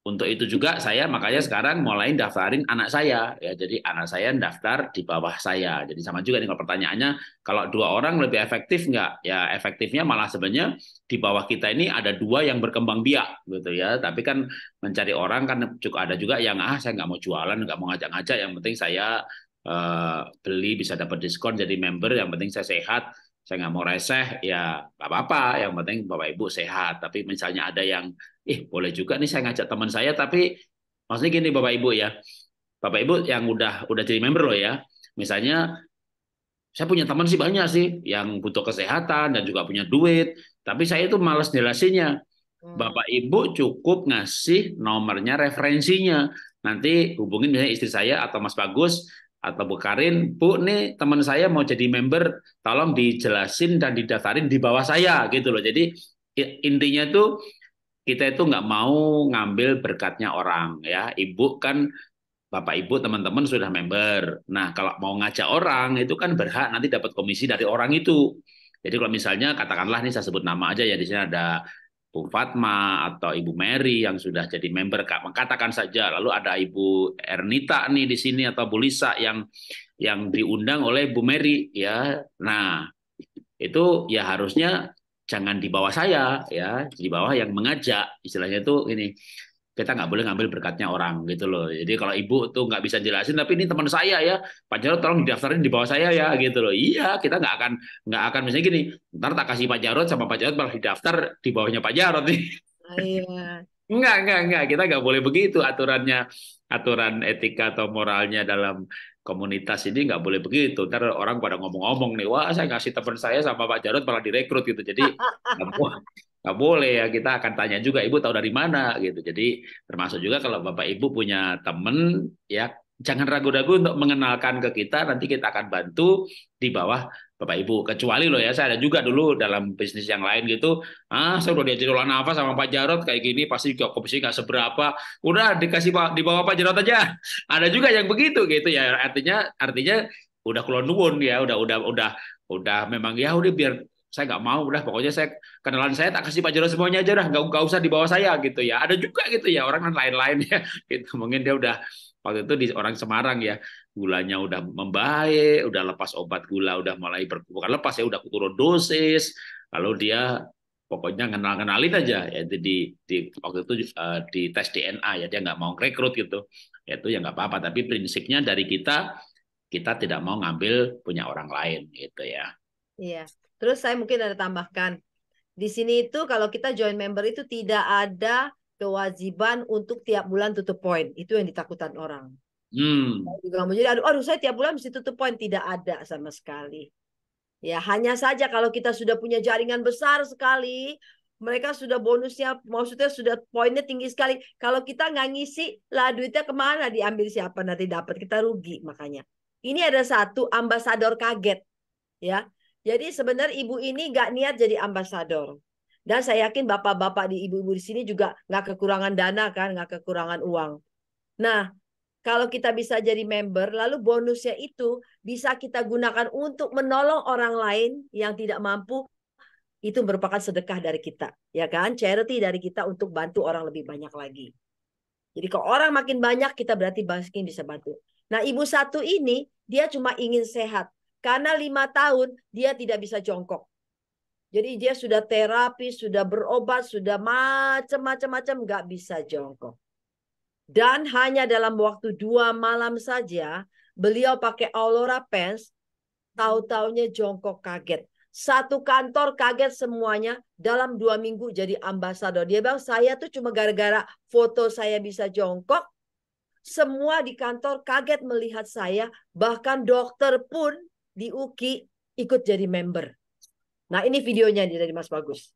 untuk itu juga saya makanya sekarang mulai daftarin anak saya ya jadi anak saya daftar di bawah saya jadi sama juga nih kalau pertanyaannya kalau dua orang lebih efektif nggak ya efektifnya malah sebenarnya di bawah kita ini ada dua yang berkembang biak gitu ya tapi kan mencari orang kan cukup ada juga yang ah saya nggak mau jualan nggak mau ngajak-ngajak yang penting saya uh, beli bisa dapat diskon jadi member yang penting saya sehat saya nggak mau reseh ya nggak apa-apa yang penting bapak ibu sehat tapi misalnya ada yang eh boleh juga nih saya ngajak teman saya tapi maksudnya gini bapak ibu ya bapak ibu yang udah udah jadi member loh ya misalnya saya punya teman sih banyak sih yang butuh kesehatan dan juga punya duit, tapi saya itu malas jelasinnya. Hmm. Bapak Ibu cukup ngasih nomornya referensinya. Nanti hubungin misalnya istri saya atau Mas Bagus, atau Bu Karin, Bu nih teman saya mau jadi member, tolong dijelasin dan didaftarin di bawah saya gitu loh. Jadi intinya tuh kita itu nggak mau ngambil berkatnya orang ya. Ibu kan Bapak Ibu teman-teman sudah member. Nah, kalau mau ngajak orang itu kan berhak nanti dapat komisi dari orang itu. Jadi kalau misalnya katakanlah nih saya sebut nama aja ya di sini ada Bu Fatma atau Ibu Mary yang sudah jadi member Kak. mengatakan saja lalu ada Ibu Ernita nih di sini atau Bu Lisa yang yang diundang oleh Bu Mary ya. Nah, itu ya harusnya jangan di bawah saya ya, di bawah yang mengajak istilahnya itu ini kita nggak boleh ngambil berkatnya orang gitu loh. Jadi kalau ibu tuh nggak bisa jelasin, tapi ini teman saya ya, Pak Jarod tolong didaftarin di bawah saya ya iya. gitu loh. Iya, kita nggak akan nggak akan misalnya gini, ntar tak kasih Pak Jarod sama Pak Jarod malah didaftar di bawahnya Pak Jarod nih. Ah, iya. nggak nggak enggak. Kita nggak boleh begitu aturannya, aturan etika atau moralnya dalam komunitas ini nggak boleh begitu. Ntar orang pada ngomong-ngomong nih, wah saya ngasih teman saya sama Pak Jarod malah direkrut gitu. Jadi nggak boleh ya kita akan tanya juga ibu tahu dari mana gitu jadi termasuk juga kalau bapak ibu punya temen ya jangan ragu-ragu untuk mengenalkan ke kita nanti kita akan bantu di bawah bapak ibu kecuali loh ya saya ada juga dulu dalam bisnis yang lain gitu ah saya udah diajari olah nafas sama Pak jarod kayak gini pasti juga komisi nggak seberapa udah dikasih pak di bawah Pak jarod aja ada juga yang begitu gitu ya artinya artinya udah kulon ya udah udah udah udah memang ya udah biar saya nggak mau udah pokoknya saya kenalan saya tak kasih pajero semuanya aja dah nggak nggak usah di bawah saya gitu ya ada juga gitu ya orang kan lain-lain ya gitu mungkin dia udah waktu itu di orang Semarang ya gulanya udah membaik udah lepas obat gula udah mulai ber, bukan lepas ya udah turun dosis lalu dia pokoknya kenal-kenalin aja ya itu di, di waktu itu uh, di tes DNA ya dia nggak mau rekrut gitu ya itu ya nggak apa-apa tapi prinsipnya dari kita kita tidak mau ngambil punya orang lain gitu ya iya Terus saya mungkin ada tambahkan. Di sini itu kalau kita join member itu tidak ada kewajiban untuk tiap bulan tutup poin. Itu yang ditakutan orang. Hmm. Jadi aduh, aduh saya tiap bulan mesti tutup poin tidak ada sama sekali. Ya hanya saja kalau kita sudah punya jaringan besar sekali, mereka sudah bonusnya maksudnya sudah poinnya tinggi sekali. Kalau kita nggak ngisi, lah duitnya kemana diambil siapa nanti dapat kita rugi makanya. Ini ada satu ambasador kaget ya jadi sebenarnya ibu ini gak niat jadi ambasador. Dan saya yakin bapak-bapak di ibu-ibu di sini juga gak kekurangan dana kan, gak kekurangan uang. Nah, kalau kita bisa jadi member, lalu bonusnya itu bisa kita gunakan untuk menolong orang lain yang tidak mampu, itu merupakan sedekah dari kita, ya kan? Charity dari kita untuk bantu orang lebih banyak lagi. Jadi kalau orang makin banyak, kita berarti makin bisa bantu. Nah, ibu satu ini dia cuma ingin sehat, karena lima tahun dia tidak bisa jongkok. Jadi dia sudah terapi, sudah berobat, sudah macam-macam-macam, nggak bisa jongkok. Dan hanya dalam waktu dua malam saja, beliau pakai Aurora pants, tahu tahunya jongkok kaget. Satu kantor kaget semuanya dalam dua minggu jadi ambasador. Dia bilang, saya tuh cuma gara-gara foto saya bisa jongkok, semua di kantor kaget melihat saya, bahkan dokter pun di UKI ikut jadi member. Nah ini videonya nih dari Mas Bagus.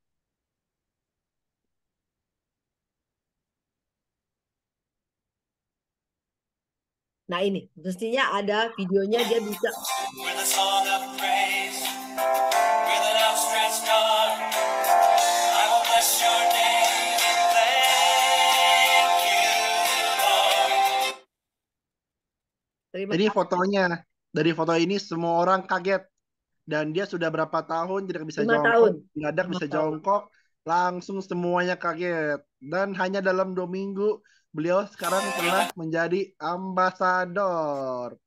Nah ini mestinya ada videonya dia bisa. Terima Jadi fotonya dari foto ini semua orang kaget dan dia sudah berapa tahun tidak bisa jongkok, ada bisa jongkok, langsung semuanya kaget dan hanya dalam dua minggu beliau sekarang telah menjadi ambasador.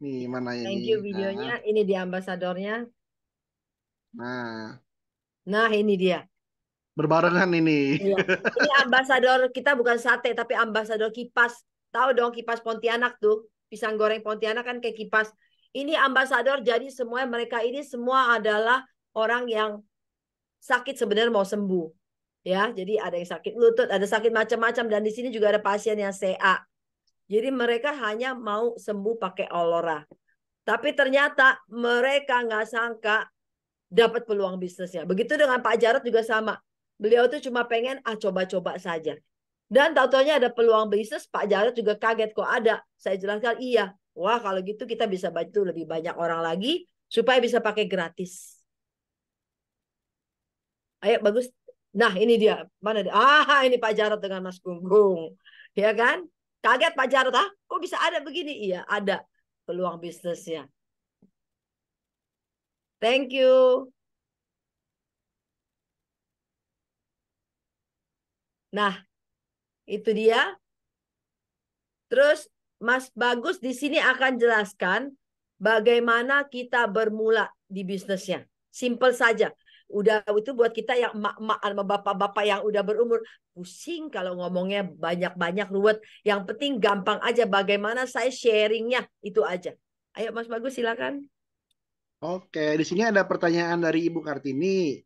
Nih mana ini? Thank you videonya. Nah. Ini di ambasadornya. Nah. Nah ini dia berbarengan ini. Iya. Ini ambasador kita bukan sate tapi ambasador kipas. Tahu dong kipas Pontianak tuh pisang goreng Pontianak kan kayak kipas. Ini ambasador jadi semua mereka ini semua adalah orang yang sakit sebenarnya mau sembuh. Ya, jadi ada yang sakit lutut, ada sakit macam-macam dan di sini juga ada pasien yang CA. Jadi mereka hanya mau sembuh pakai olora. Tapi ternyata mereka nggak sangka dapat peluang bisnisnya. Begitu dengan Pak Jarod juga sama. Beliau tuh cuma pengen ah coba-coba saja. Dan tautannya ada peluang bisnis, Pak Jarod juga kaget kok ada. Saya jelaskan, iya. Wah, kalau gitu kita bisa bantu lebih banyak orang lagi supaya bisa pakai gratis. Ayo, bagus. Nah, ini dia. Mana dia? Ah, ini Pak Jarod dengan Mas Gunggung. Ya kan? Kaget Pak Jarod, ah, kok bisa ada begini? Iya, ada peluang bisnisnya. Thank you. Nah, itu dia. Terus Mas Bagus di sini akan jelaskan bagaimana kita bermula di bisnisnya. Simple saja. Udah itu buat kita yang emak-emak sama bapak-bapak yang udah berumur pusing kalau ngomongnya banyak-banyak ruwet. Yang penting gampang aja bagaimana saya sharingnya itu aja. Ayo Mas Bagus silakan. Oke, di sini ada pertanyaan dari Ibu Kartini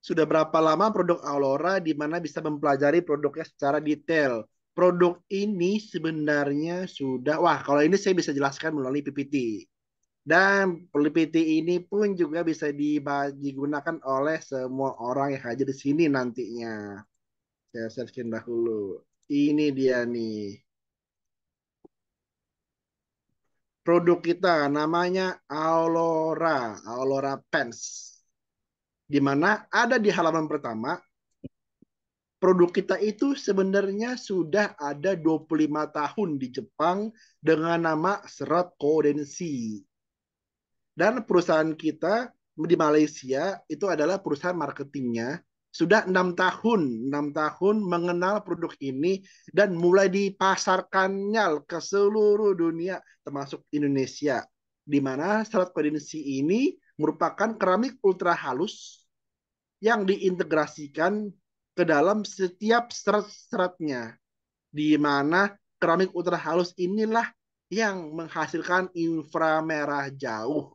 sudah berapa lama produk Alora di mana bisa mempelajari produknya secara detail. Produk ini sebenarnya sudah, wah kalau ini saya bisa jelaskan melalui PPT. Dan PPT ini pun juga bisa digunakan oleh semua orang yang hadir di sini nantinya. Saya searchin dahulu. Ini dia nih. Produk kita namanya Aurora, Aurora Pens di mana ada di halaman pertama produk kita itu sebenarnya sudah ada 25 tahun di Jepang dengan nama serat kodensi. Dan perusahaan kita di Malaysia itu adalah perusahaan marketingnya sudah enam tahun enam tahun mengenal produk ini dan mulai dipasarkannya ke seluruh dunia termasuk Indonesia di mana serat kodensi ini merupakan keramik ultra halus yang diintegrasikan ke dalam setiap serat-seratnya, di mana keramik ultra halus inilah yang menghasilkan inframerah jauh,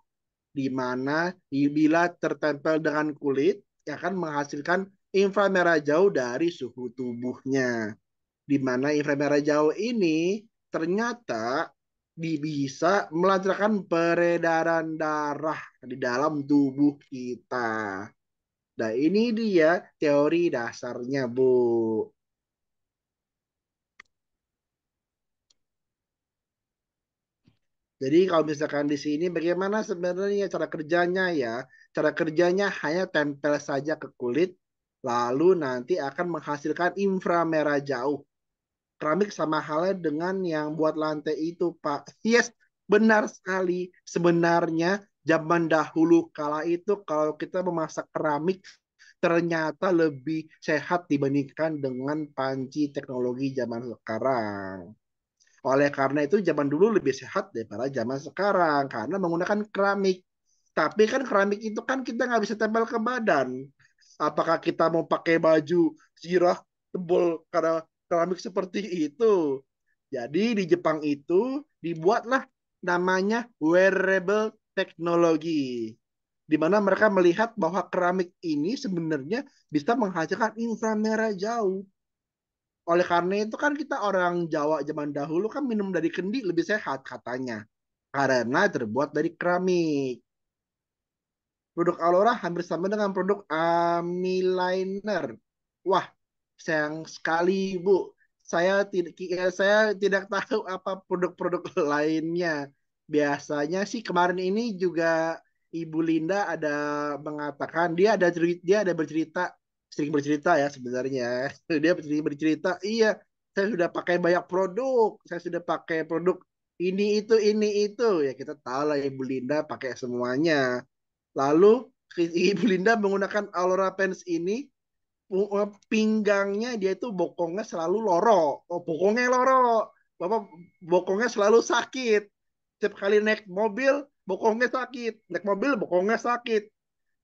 di mana bila tertempel dengan kulit akan menghasilkan inframerah jauh dari suhu tubuhnya, di mana inframerah jauh ini ternyata bisa melancarkan peredaran darah di dalam tubuh kita. Nah, ini dia teori dasarnya, Bu. Jadi kalau misalkan di sini bagaimana sebenarnya cara kerjanya ya? Cara kerjanya hanya tempel saja ke kulit, lalu nanti akan menghasilkan inframerah jauh keramik sama halnya dengan yang buat lantai itu, Pak. Yes, benar sekali. Sebenarnya zaman dahulu kala itu kalau kita memasak keramik ternyata lebih sehat dibandingkan dengan panci teknologi zaman sekarang. Oleh karena itu zaman dulu lebih sehat daripada zaman sekarang karena menggunakan keramik. Tapi kan keramik itu kan kita nggak bisa tempel ke badan. Apakah kita mau pakai baju zirah tebal karena keramik seperti itu. Jadi di Jepang itu dibuatlah namanya wearable technology. Di mana mereka melihat bahwa keramik ini sebenarnya bisa menghasilkan inframerah jauh. Oleh karena itu kan kita orang Jawa zaman dahulu kan minum dari kendi lebih sehat katanya. Karena terbuat dari keramik. Produk Alora hampir sama dengan produk amiliner. Wah, sayang sekali Bu, saya tidak eh, saya tidak tahu apa produk-produk lainnya. Biasanya sih kemarin ini juga Ibu Linda ada mengatakan dia ada dia ada bercerita sering bercerita ya sebenarnya dia sering bercerita iya saya sudah pakai banyak produk saya sudah pakai produk ini itu ini itu ya kita tahu lah Ibu Linda pakai semuanya lalu Ibu Linda menggunakan Alora Pens ini pinggangnya dia itu bokongnya selalu loro. Oh, bokongnya loro. Bapak bokongnya selalu sakit. Setiap kali naik mobil, bokongnya sakit. Naik mobil, bokongnya sakit.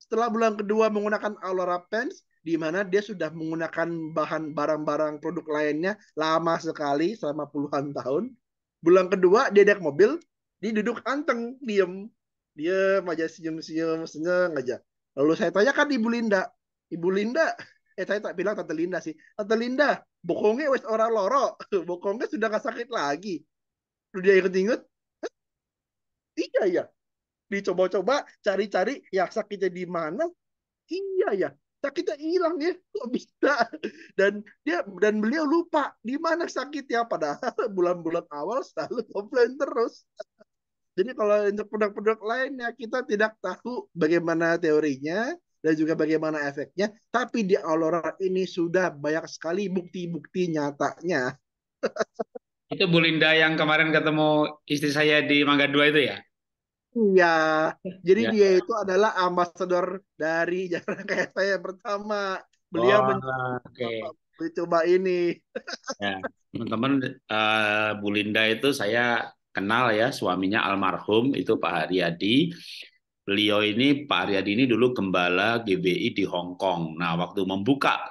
Setelah bulan kedua menggunakan Aurora Pants, di mana dia sudah menggunakan bahan barang-barang produk lainnya lama sekali selama puluhan tahun. Bulan kedua dia naik mobil, dia duduk anteng, diem. Dia aja senyum-senyum, senyum aja. Lalu saya tanyakan Ibu Linda, Ibu Linda, eh saya tak bilang Tante Linda sih. Tante Linda, bokongnya wes orang loro, bokongnya sudah gak sakit lagi. Lu dia inget-inget, iya ya. Dicoba-coba cari-cari yang sakitnya di mana, iya ya. Sakitnya hilang ya, kok bisa? Dan dia dan beliau lupa di mana sakitnya. Padahal bulan-bulan awal selalu komplain terus. Jadi kalau untuk produk-produk lainnya kita tidak tahu bagaimana teorinya, dan juga bagaimana efeknya. Tapi di Aurora ini sudah banyak sekali bukti-bukti nyatanya. itu Bu Linda yang kemarin ketemu istri saya di Mangga Dua itu ya? Iya, jadi ya. dia itu adalah ambasador dari jarang kayak saya pertama. Beliau oh, mencoba, okay. coba ini. ya, teman-teman, uh, Bu Linda itu saya kenal ya suaminya almarhum itu Pak Haryadi Beliau ini Pak Aryadi ini dulu gembala GBI di Hong Kong. Nah, waktu membuka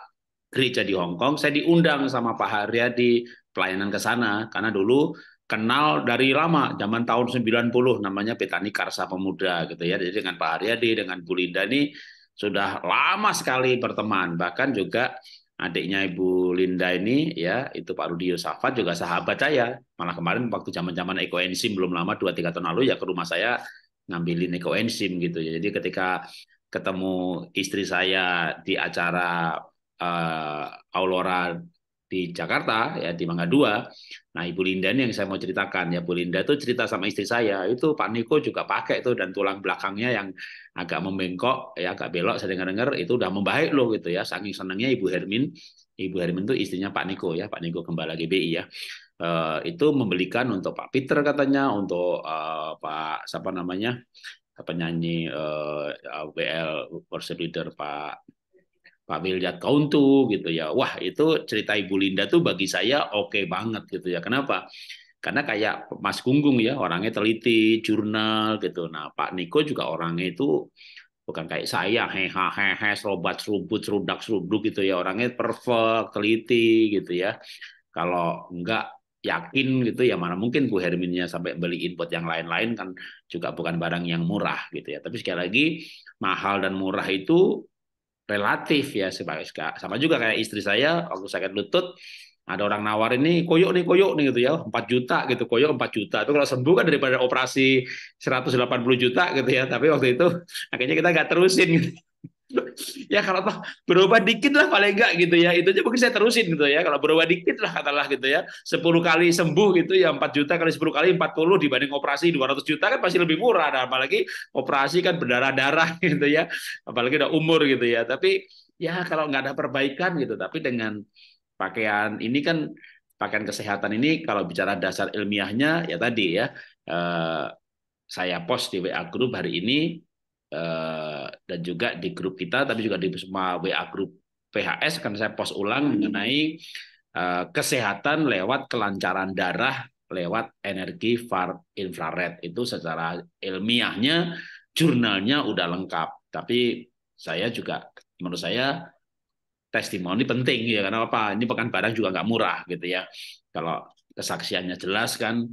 gereja di Hong Kong, saya diundang sama Pak Aryadi pelayanan ke sana karena dulu kenal dari lama zaman tahun 90 namanya Petani Karsa Pemuda gitu ya. Jadi dengan Pak Aryadi dengan Bu Linda ini sudah lama sekali berteman. Bahkan juga adiknya Ibu Linda ini ya itu Pak Rudi Yusafat juga sahabat saya malah kemarin waktu zaman zaman Eko Ensim belum lama dua tiga tahun lalu ya ke rumah saya ngambilin ekoenzim gitu ya. Jadi ketika ketemu istri saya di acara uh, Aurora di Jakarta ya di Mangga Dua. Nah, Ibu Linda ini yang saya mau ceritakan ya. Bu Linda itu cerita sama istri saya, itu Pak Niko juga pakai itu dan tulang belakangnya yang agak membengkok ya agak belok saya dengar-dengar itu udah membaik loh gitu ya. Saking senangnya Ibu Hermin Ibu Hermin itu istrinya Pak Niko ya, Pak Niko Gembala BI ya uh, itu membelikan untuk Pak Peter katanya, untuk uh, Pak siapa namanya penyanyi uh, eh, WL worship leader Pak Pak Wiljat Kauntu gitu ya. Wah itu cerita Ibu Linda tuh bagi saya oke okay banget gitu ya. Kenapa? Karena kayak Mas Gunggung ya orangnya teliti, jurnal gitu. Nah Pak Niko juga orangnya itu bukan kayak saya heha hehe serobat serubut serudak seruduk gitu ya orangnya perfect teliti gitu ya kalau enggak yakin gitu ya mana mungkin Bu Herminnya sampai beli input yang lain-lain kan juga bukan barang yang murah gitu ya. Tapi sekali lagi mahal dan murah itu relatif ya sebagai sama juga kayak istri saya waktu sakit lutut ada orang nawar ini koyok nih koyok nih gitu ya 4 juta gitu koyok 4 juta itu kalau sembuh kan daripada operasi 180 juta gitu ya tapi waktu itu akhirnya kita nggak terusin gitu. ya kalau toh berubah dikit lah paling enggak gitu ya itu aja mungkin saya terusin gitu ya kalau berubah dikit lah katalah gitu ya sepuluh kali sembuh gitu ya empat juta kali sepuluh kali empat puluh dibanding operasi dua ratus juta kan pasti lebih murah dan nah, apalagi operasi kan berdarah-darah gitu ya apalagi udah umur gitu ya tapi ya kalau nggak ada perbaikan gitu tapi dengan pakaian ini kan pakaian kesehatan ini kalau bicara dasar ilmiahnya ya tadi ya eh, saya post di WA grup hari ini Eh, dan juga di grup kita, tapi juga di semua WA grup PHS akan saya post ulang hmm. mengenai eh, kesehatan lewat kelancaran darah lewat energi far infrared itu secara ilmiahnya jurnalnya udah lengkap tapi saya juga menurut saya testimoni penting ya karena apa ini pekan barang juga nggak murah gitu ya kalau kesaksiannya jelas kan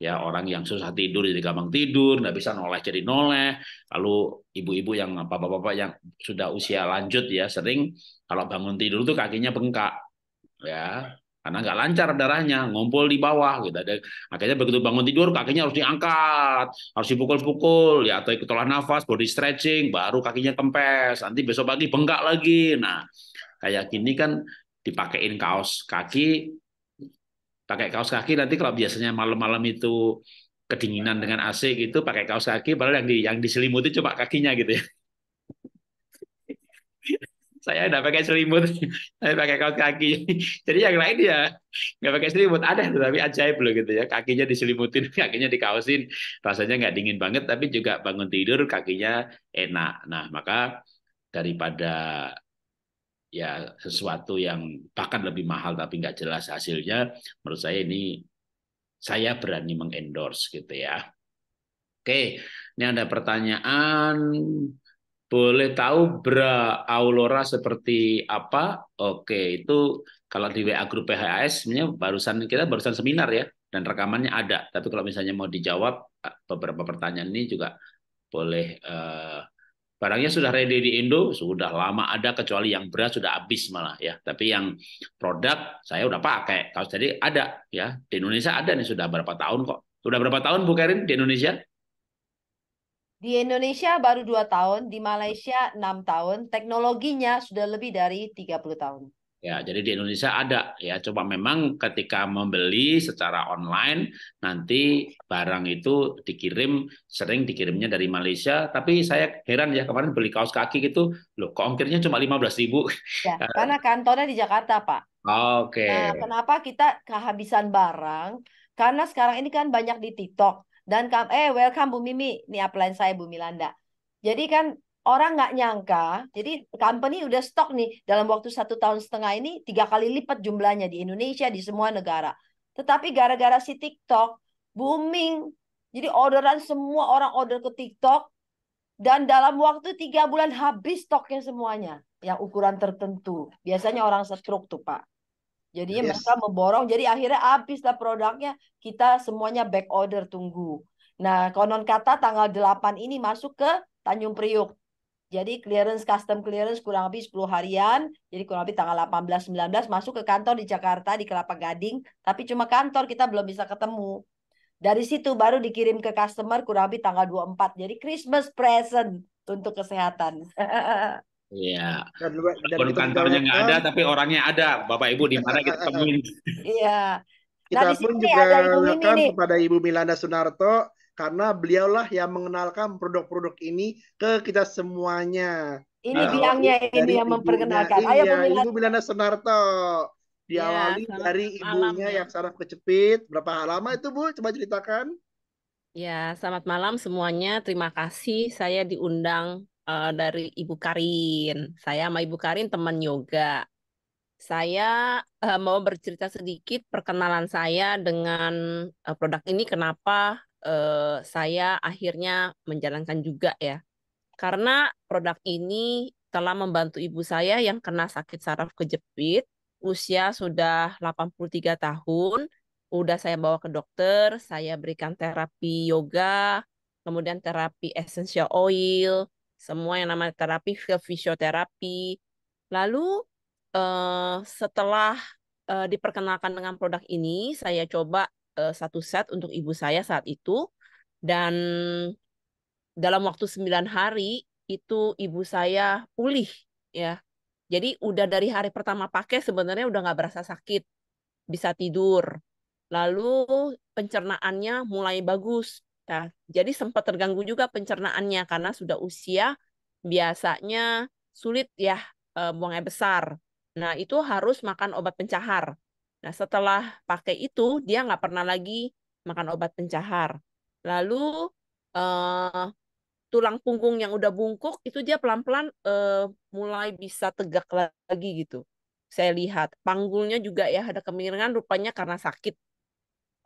ya orang yang susah tidur jadi gampang tidur nggak bisa noleh jadi noleh lalu ibu-ibu yang apa bapak-bapak yang sudah usia lanjut ya sering kalau bangun tidur tuh kakinya bengkak ya karena nggak lancar darahnya ngumpul di bawah gitu ada akhirnya begitu bangun tidur kakinya harus diangkat harus dipukul-pukul ya atau ikut olah nafas body stretching baru kakinya kempes nanti besok pagi bengkak lagi nah kayak gini kan dipakein kaos kaki pakai kaos kaki nanti kalau biasanya malam-malam itu kedinginan dengan AC gitu pakai kaos kaki padahal yang di yang diselimuti coba kakinya gitu ya saya nggak pakai selimut saya pakai kaos kaki jadi yang lain ya nggak pakai selimut ada tapi ajaib loh gitu ya kakinya diselimutin kakinya dikaosin rasanya nggak dingin banget tapi juga bangun tidur kakinya enak nah maka daripada ya sesuatu yang bahkan lebih mahal tapi nggak jelas hasilnya, menurut saya ini saya berani mengendorse gitu ya. Oke, ini ada pertanyaan. Boleh tahu bra aurora seperti apa? Oke, itu kalau di WA grup PHS barusan kita barusan seminar ya dan rekamannya ada. Tapi kalau misalnya mau dijawab eh, beberapa pertanyaan ini juga boleh uh, Barangnya sudah ready di Indo, sudah lama ada kecuali yang beras sudah habis malah ya. Tapi yang produk saya udah pakai. Kalau jadi ada ya di Indonesia ada nih sudah berapa tahun kok. Sudah berapa tahun Bu Karin di Indonesia? Di Indonesia baru dua tahun, di Malaysia enam tahun, teknologinya sudah lebih dari 30 tahun. Ya, jadi di Indonesia ada ya. Coba memang ketika membeli secara online nanti barang itu dikirim sering dikirimnya dari Malaysia, tapi saya heran ya kemarin beli kaos kaki gitu, loh kok ongkirnya cuma lima 15.000. Ya, karena kantornya di Jakarta, Pak. Oke. Okay. Nah, kenapa kita kehabisan barang? Karena sekarang ini kan banyak di TikTok dan eh welcome Bu Mimi, nih upline saya Bu Milanda. Jadi kan orang nggak nyangka, jadi company udah stok nih dalam waktu satu tahun setengah ini tiga kali lipat jumlahnya di Indonesia di semua negara. Tetapi gara-gara si TikTok booming, jadi orderan semua orang order ke TikTok dan dalam waktu tiga bulan habis stoknya semuanya yang ukuran tertentu. Biasanya orang stroke tuh pak. Jadinya yes. mereka memborong, jadi akhirnya habislah produknya. Kita semuanya back order tunggu. Nah, konon kata tanggal 8 ini masuk ke Tanjung Priuk jadi clearance custom clearance kurang lebih 10 harian. Jadi kurang lebih tanggal 18 19 masuk ke kantor di Jakarta di Kelapa Gading, tapi cuma kantor kita belum bisa ketemu. Dari situ baru dikirim ke customer kurang lebih tanggal 24. Jadi Christmas present untuk kesehatan. Iya. Dan, kantornya nggak kan. ada, tapi orangnya ada. Bapak Ibu di mana kita temuin. Iya. kita nah, pun juga ini. Kan kepada Ibu Milanda Sunarto karena beliaulah yang mengenalkan produk-produk ini ke kita semuanya. Ini nah, biangnya ini yang memperkenalkan. Ayo iya, Ibu Milana Senarto diawali ya, dari ibunya malam. yang saraf kecepit. Berapa lama itu Bu? Coba ceritakan. Ya, selamat malam semuanya. Terima kasih saya diundang uh, dari Ibu Karin. Saya sama Ibu Karin teman yoga. Saya uh, mau bercerita sedikit perkenalan saya dengan uh, produk ini kenapa uh, saya akhirnya menjalankan juga ya. Karena produk ini telah membantu ibu saya yang kena sakit saraf kejepit, usia sudah 83 tahun, udah saya bawa ke dokter, saya berikan terapi yoga, kemudian terapi essential oil, semua yang namanya terapi fisioterapi. Lalu uh, setelah uh, diperkenalkan dengan produk ini, saya coba uh, satu set untuk ibu saya saat itu dan dalam waktu sembilan hari itu ibu saya pulih ya. Jadi udah dari hari pertama pakai sebenarnya udah nggak berasa sakit, bisa tidur. Lalu pencernaannya mulai bagus. Nah, jadi sempat terganggu juga pencernaannya karena sudah usia biasanya sulit ya eh, buang air besar. Nah, itu harus makan obat pencahar. Nah setelah pakai itu dia nggak pernah lagi makan obat pencahar. Lalu uh, tulang punggung yang udah bungkuk itu dia pelan-pelan uh, mulai bisa tegak lagi gitu. Saya lihat panggulnya juga ya ada kemiringan rupanya karena sakit.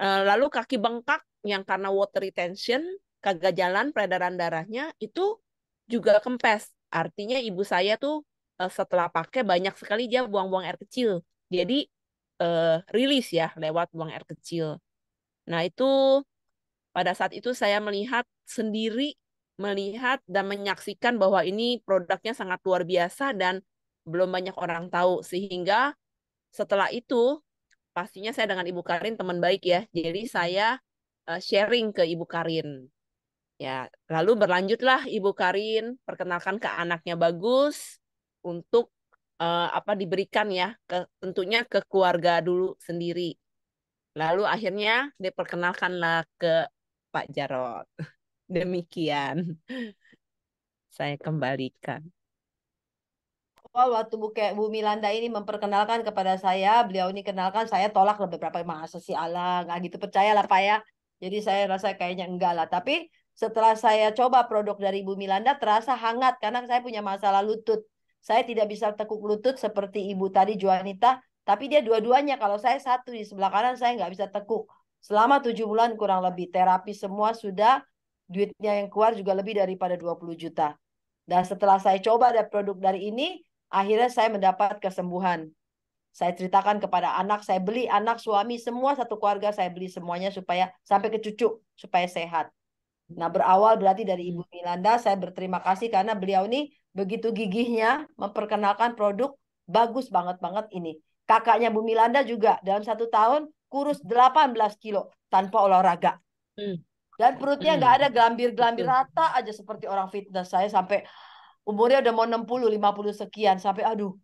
Uh, lalu kaki bengkak yang karena water retention kagak jalan peredaran darahnya itu juga kempes. Artinya ibu saya tuh setelah pakai banyak sekali dia buang-buang air kecil. Jadi uh, rilis ya lewat uang air kecil. Nah itu pada saat itu saya melihat sendiri melihat dan menyaksikan bahwa ini produknya sangat luar biasa dan belum banyak orang tahu sehingga setelah itu pastinya saya dengan Ibu Karin teman baik ya jadi saya eh, sharing ke Ibu Karin ya lalu berlanjutlah Ibu Karin perkenalkan ke anaknya bagus untuk uh, apa diberikan ya ke, tentunya ke keluarga dulu sendiri lalu akhirnya diperkenalkanlah ke Pak Jarot demikian saya kembalikan Wah waktu Bu, Bu Milanda ini memperkenalkan kepada saya, beliau ini kenalkan saya tolak beberapa masa sih Allah nggak gitu percayalah Pak ya. Jadi saya rasa kayaknya enggak lah. Tapi setelah saya coba produk dari Bu Milanda terasa hangat karena saya punya masalah lutut. Saya tidak bisa tekuk lutut seperti ibu tadi Juanita, tapi dia dua-duanya. Kalau saya satu di sebelah kanan saya nggak bisa tekuk. Selama tujuh bulan kurang lebih terapi semua sudah duitnya yang keluar juga lebih daripada 20 juta. Dan setelah saya coba ada produk dari ini, akhirnya saya mendapat kesembuhan. Saya ceritakan kepada anak, saya beli anak, suami, semua satu keluarga saya beli semuanya supaya sampai ke cucu supaya sehat. Nah, berawal berarti dari hmm. Ibu Milanda saya berterima kasih karena beliau ini begitu gigihnya memperkenalkan produk bagus banget banget ini. Kakaknya Bu Milanda juga dalam satu tahun kurus 18 kilo tanpa olahraga. Hmm. Dan perutnya hmm. nggak hmm. ada gelambir-gelambir rata aja seperti orang fitness. Saya sampai umurnya udah mau 60, 50 sekian. Sampai aduh,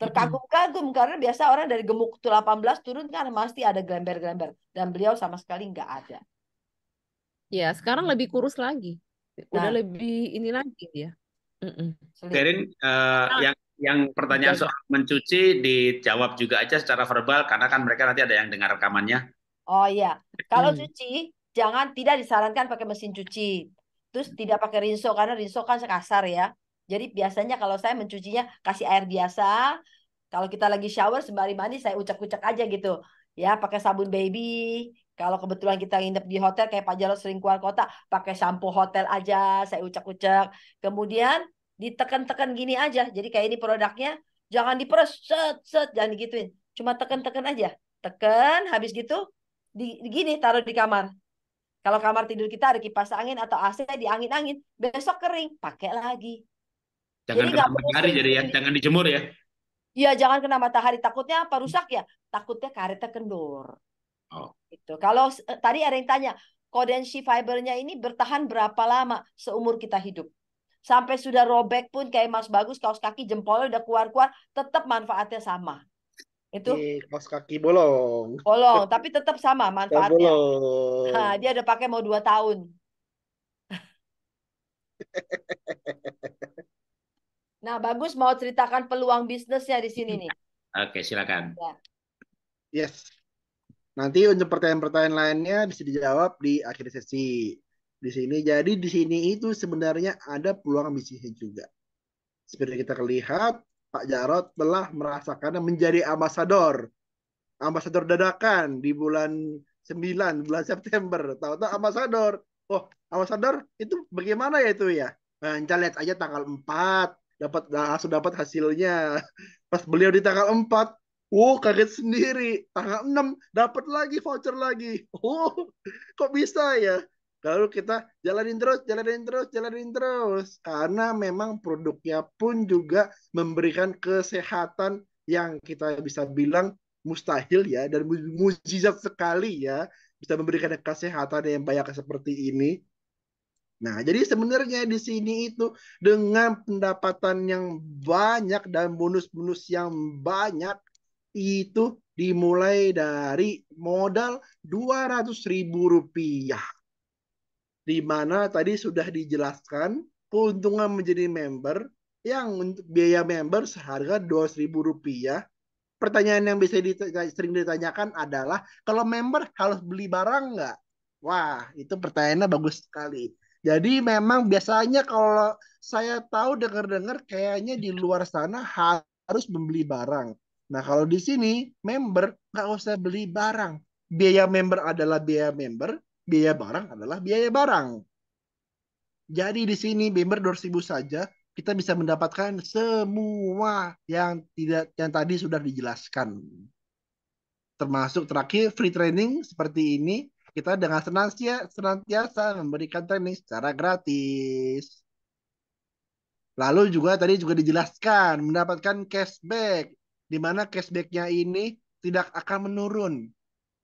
terkagum-kagum karena biasa orang dari gemuk tuh 18 turun kan pasti ada gelember-gelember dan beliau sama sekali nggak ada. Ya, sekarang lebih kurus lagi. Udah nah, lebih ini lagi ya. Terin uh, eh, ah. yang yang pertanyaan soal mencuci dijawab juga aja secara verbal karena kan mereka nanti ada yang dengar rekamannya. Oh iya, kalau cuci jangan tidak disarankan pakai mesin cuci. Terus tidak pakai rinso karena rinso kan kasar ya. Jadi biasanya kalau saya mencucinya kasih air biasa. Kalau kita lagi shower sembari mandi saya ucek-ucek aja gitu. Ya pakai sabun baby. Kalau kebetulan kita nginep di hotel kayak Pak Jarod sering keluar kota, pakai sampo hotel aja, saya ucek-ucek. Kemudian ditekan-tekan gini aja. Jadi kayak ini produknya, jangan diperes, set, set, jangan digituin. Cuma tekan-tekan aja. Tekan, habis gitu, di, gini taruh di kamar. Kalau kamar tidur kita ada kipas angin atau AC di angin-angin, besok kering, pakai lagi. Jangan jadi kena matahari jadi ya, jangan dijemur ya. Iya, jangan kena matahari. Takutnya apa rusak ya? Takutnya karetnya kendur Oh. Gitu. Kalau eh, tadi ada yang tanya, kodensi fibernya ini bertahan berapa lama seumur kita hidup? sampai sudah robek pun kayak Mas Bagus kaos kaki jempolnya udah keluar-keluar tetap manfaatnya sama itu eh, kaos kaki bolong bolong tapi tetap sama manfaatnya bolong. Nah, dia udah pakai mau dua tahun nah Bagus mau ceritakan peluang bisnisnya di sini nih oke silakan ya. yes nanti untuk pertanyaan-pertanyaan lainnya bisa dijawab di akhir sesi di sini. Jadi di sini itu sebenarnya ada peluang bisnisnya juga. Seperti kita lihat, Pak Jarod telah merasakannya menjadi ambasador. Ambasador dadakan di bulan 9, bulan September. Tahu-tahu ambasador. Oh, ambasador itu bagaimana ya itu ya? Nah, kita lihat aja tanggal 4 dapat langsung dapat hasilnya. Pas beliau di tanggal 4, Wow, kaget sendiri. Tanggal 6 dapat lagi voucher lagi. Oh, kok bisa ya? lalu kita jalanin terus, jalanin terus, jalanin terus. Karena memang produknya pun juga memberikan kesehatan yang kita bisa bilang mustahil ya dan mujizat sekali ya bisa memberikan kesehatan yang banyak seperti ini. Nah, jadi sebenarnya di sini itu dengan pendapatan yang banyak dan bonus-bonus yang banyak itu dimulai dari modal 200 ribu rupiah di mana tadi sudah dijelaskan keuntungan menjadi member yang untuk biaya member seharga dua ribu rupiah. Pertanyaan yang bisa ditanya, sering ditanyakan adalah kalau member harus beli barang nggak? Wah, itu pertanyaannya bagus sekali. Jadi memang biasanya kalau saya tahu dengar-dengar kayaknya di luar sana harus membeli barang. Nah kalau di sini member nggak usah beli barang. Biaya member adalah biaya member, biaya barang adalah biaya barang. Jadi di sini member 2000 saja kita bisa mendapatkan semua yang tidak yang tadi sudah dijelaskan. Termasuk terakhir free training seperti ini kita dengan senantiasa, senantiasa memberikan training secara gratis. Lalu juga tadi juga dijelaskan mendapatkan cashback di mana cashbacknya ini tidak akan menurun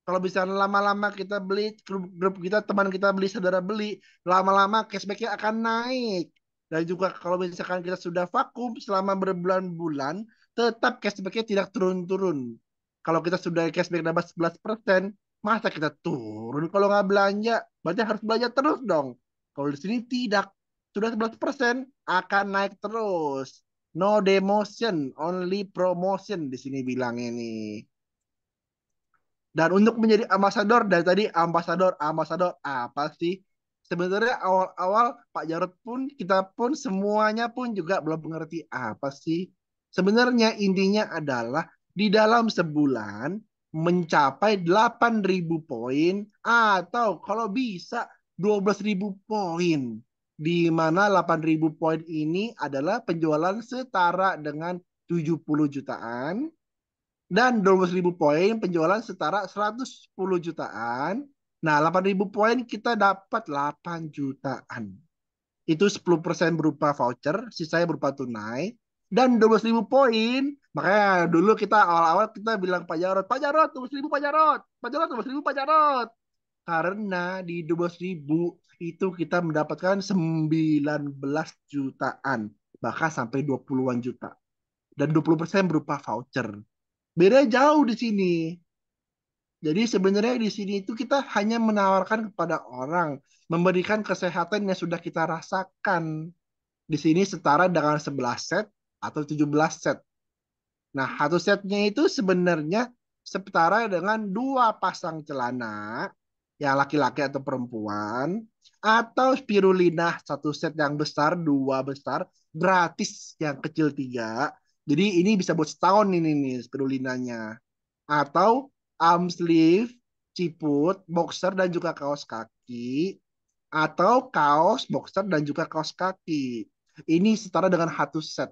kalau bisa lama-lama kita beli grup, grup kita teman kita beli saudara beli lama-lama cashbacknya akan naik dan juga kalau misalkan kita sudah vakum selama berbulan-bulan tetap cashbacknya tidak turun-turun kalau kita sudah cashback dapat 11 persen masa kita turun kalau nggak belanja berarti harus belanja terus dong kalau di sini tidak sudah 11 persen akan naik terus no demotion only promotion di sini bilang ini dan untuk menjadi ambasador dari tadi ambasador, ambasador apa sih? Sebenarnya awal-awal Pak Jarod pun kita pun semuanya pun juga belum mengerti apa sih. Sebenarnya intinya adalah di dalam sebulan mencapai 8.000 poin atau kalau bisa 12.000 poin. Di mana 8.000 poin ini adalah penjualan setara dengan 70 jutaan dan 12 ribu poin penjualan setara 110 jutaan. Nah, 8 ribu poin kita dapat 8 jutaan. Itu 10% berupa voucher, sisanya berupa tunai. Dan 12 ribu poin, makanya dulu kita awal-awal kita bilang Pak Jarot, Pak Jarot, 12 ribu Pak Jarot, Pak Jarot, 12 ribu Pak Jarot. Karena di 12 ribu itu kita mendapatkan 19 jutaan, bahkan sampai 20-an juta. Dan 20% berupa voucher Beda jauh di sini. Jadi sebenarnya di sini itu kita hanya menawarkan kepada orang, memberikan kesehatan yang sudah kita rasakan. Di sini setara dengan 11 set atau 17 set. Nah, satu setnya itu sebenarnya setara dengan dua pasang celana, ya laki-laki atau perempuan, atau spirulina satu set yang besar, dua besar, gratis yang kecil tiga, jadi ini bisa buat setahun ini nih spirulinanya. Atau arm sleeve, ciput, boxer dan juga kaos kaki atau kaos boxer dan juga kaos kaki. Ini setara dengan satu set.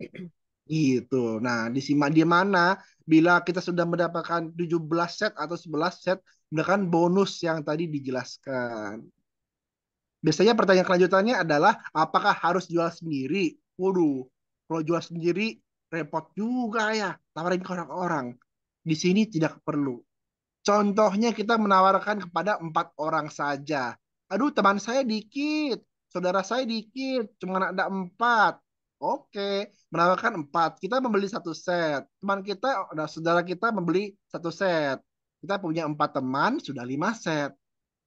Gitu. Nah, disimak di mana bila kita sudah mendapatkan 17 set atau 11 set dengan bonus yang tadi dijelaskan. Biasanya pertanyaan kelanjutannya adalah apakah harus jual sendiri? Waduh, kalau jual sendiri repot juga ya, tawarin ke orang-orang. Di sini tidak perlu. Contohnya kita menawarkan kepada empat orang saja. Aduh teman saya dikit, saudara saya dikit, cuma ada empat. Oke, menawarkan empat. Kita membeli satu set. Teman kita, ada saudara kita membeli satu set. Kita punya empat teman, sudah lima set.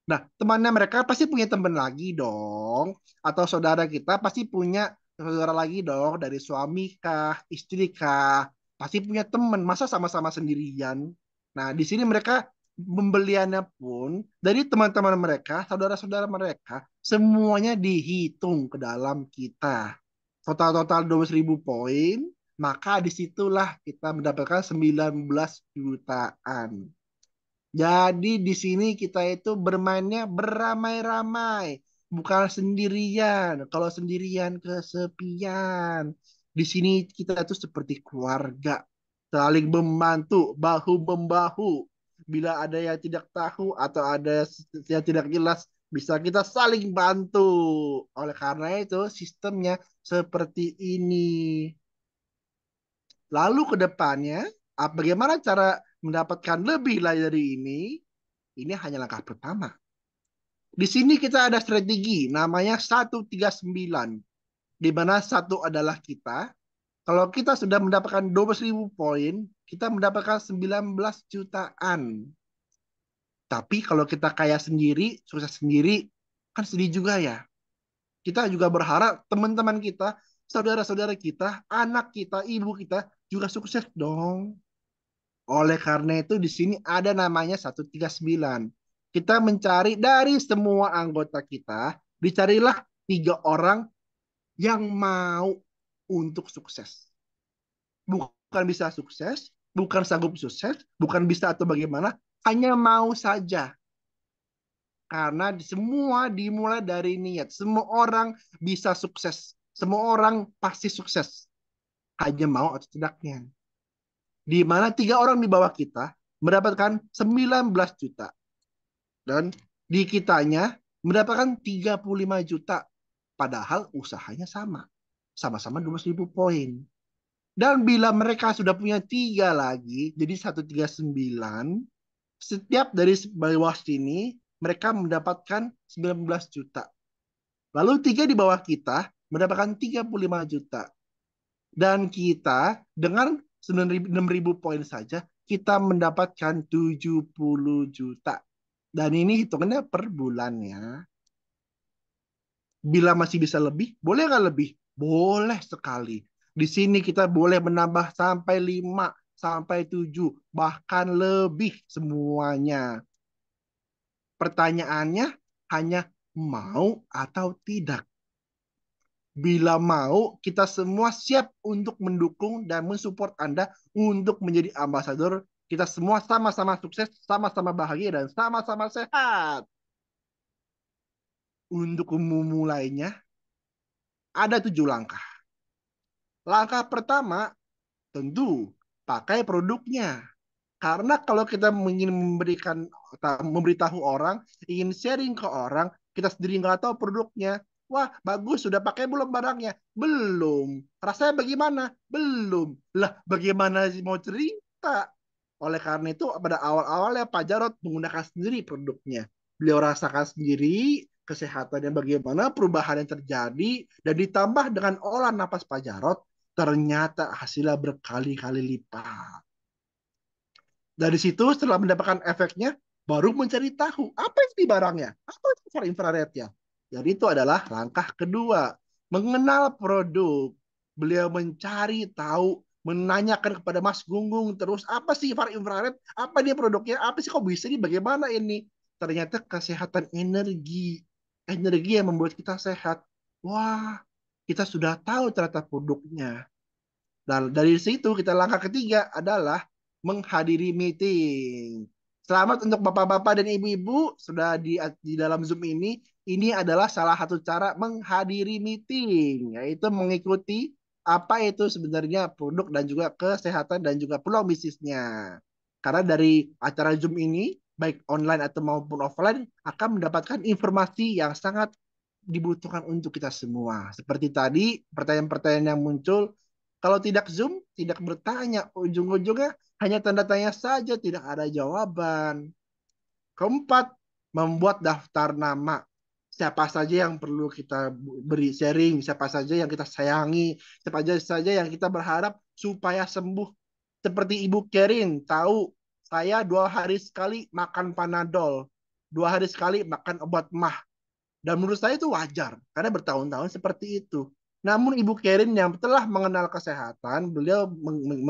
Nah, temannya mereka pasti punya teman lagi dong. Atau saudara kita pasti punya saudara lagi dong dari suami kah, istri kah, pasti punya teman. Masa sama-sama sendirian? Nah, di sini mereka pembeliannya pun dari teman-teman mereka, saudara-saudara mereka, semuanya dihitung ke dalam kita. Total-total dua ribu poin, maka disitulah kita mendapatkan 19 jutaan. Jadi di sini kita itu bermainnya beramai-ramai bukan sendirian. Kalau sendirian kesepian. Di sini kita itu seperti keluarga, saling membantu, bahu membahu. Bila ada yang tidak tahu atau ada yang tidak jelas, bisa kita saling bantu. Oleh karena itu sistemnya seperti ini. Lalu ke depannya, bagaimana cara mendapatkan lebih dari ini? Ini hanya langkah pertama. Di sini kita ada strategi namanya 139. Di mana satu adalah kita. Kalau kita sudah mendapatkan 12.000 poin, kita mendapatkan 19 jutaan. Tapi kalau kita kaya sendiri, sukses sendiri, kan sedih juga ya. Kita juga berharap teman-teman kita, saudara-saudara kita, anak kita, ibu kita juga sukses dong. Oleh karena itu di sini ada namanya 139 kita mencari dari semua anggota kita, dicarilah tiga orang yang mau untuk sukses. Bukan bisa sukses, bukan sanggup sukses, bukan bisa atau bagaimana, hanya mau saja. Karena semua dimulai dari niat. Semua orang bisa sukses. Semua orang pasti sukses. Hanya mau atau tidaknya. Di mana tiga orang di bawah kita mendapatkan 19 juta dan di kitanya mendapatkan 35 juta padahal usahanya sama. Sama-sama 200.000 poin. Dan bila mereka sudah punya tiga lagi, jadi 139, setiap dari bawah sini mereka mendapatkan 19 juta. Lalu tiga di bawah kita mendapatkan 35 juta. Dan kita dengan 6.000 poin saja, kita mendapatkan 70 juta. Dan ini hitungannya per bulannya. Bila masih bisa lebih, boleh nggak lebih? Boleh sekali. Di sini kita boleh menambah sampai 5, sampai 7, bahkan lebih semuanya. Pertanyaannya hanya mau atau tidak. Bila mau, kita semua siap untuk mendukung dan mensupport Anda untuk menjadi ambasador kita semua sama-sama sukses, sama-sama bahagia, dan sama-sama sehat. Untuk memulainya, ada tujuh langkah. Langkah pertama, tentu pakai produknya. Karena kalau kita ingin memberikan memberitahu orang, ingin sharing ke orang, kita sendiri nggak tahu produknya. Wah, bagus, sudah pakai belum barangnya? Belum. Rasanya bagaimana? Belum. Lah, bagaimana sih mau cerita? Oleh karena itu pada awal-awalnya Pak Jarod menggunakan sendiri produknya. Beliau rasakan sendiri kesehatannya bagaimana, perubahan yang terjadi, dan ditambah dengan olah napas Pak Jarod, ternyata hasilnya berkali-kali lipat. Dari situ setelah mendapatkan efeknya, baru mencari tahu apa itu di barangnya, apa itu di infrarednya. Jadi itu adalah langkah kedua, mengenal produk. Beliau mencari tahu menanyakan kepada Mas Gunggung terus apa sih far infrared, apa dia produknya, apa sih kok bisa ini, bagaimana ini? Ternyata kesehatan energi, energi yang membuat kita sehat. Wah, kita sudah tahu ternyata produknya. Dan dari situ kita langkah ketiga adalah menghadiri meeting. Selamat untuk bapak-bapak dan ibu-ibu sudah di, di dalam Zoom ini. Ini adalah salah satu cara menghadiri meeting, yaitu mengikuti apa itu sebenarnya produk dan juga kesehatan dan juga peluang bisnisnya. Karena dari acara Zoom ini, baik online atau maupun offline, akan mendapatkan informasi yang sangat dibutuhkan untuk kita semua. Seperti tadi, pertanyaan-pertanyaan yang muncul, kalau tidak Zoom, tidak bertanya, ujung-ujungnya hanya tanda tanya saja, tidak ada jawaban. Keempat, membuat daftar nama siapa saja yang perlu kita beri sharing, siapa saja yang kita sayangi, siapa saja yang kita berharap supaya sembuh. Seperti Ibu Kerin tahu saya dua hari sekali makan panadol, dua hari sekali makan obat mah. Dan menurut saya itu wajar karena bertahun-tahun seperti itu. Namun Ibu Kerin yang telah mengenal kesehatan, beliau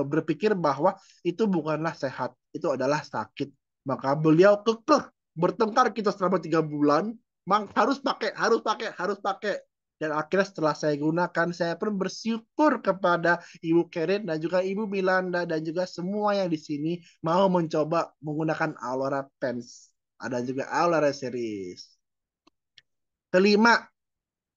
berpikir bahwa itu bukanlah sehat, itu adalah sakit. Maka beliau kekeh bertengkar kita selama tiga bulan Mang harus pakai, harus pakai, harus pakai. Dan akhirnya setelah saya gunakan, saya pun bersyukur kepada Ibu Karen dan juga Ibu Milanda dan juga semua yang di sini mau mencoba menggunakan Aurora Pens. Ada juga Aurora Series. Kelima,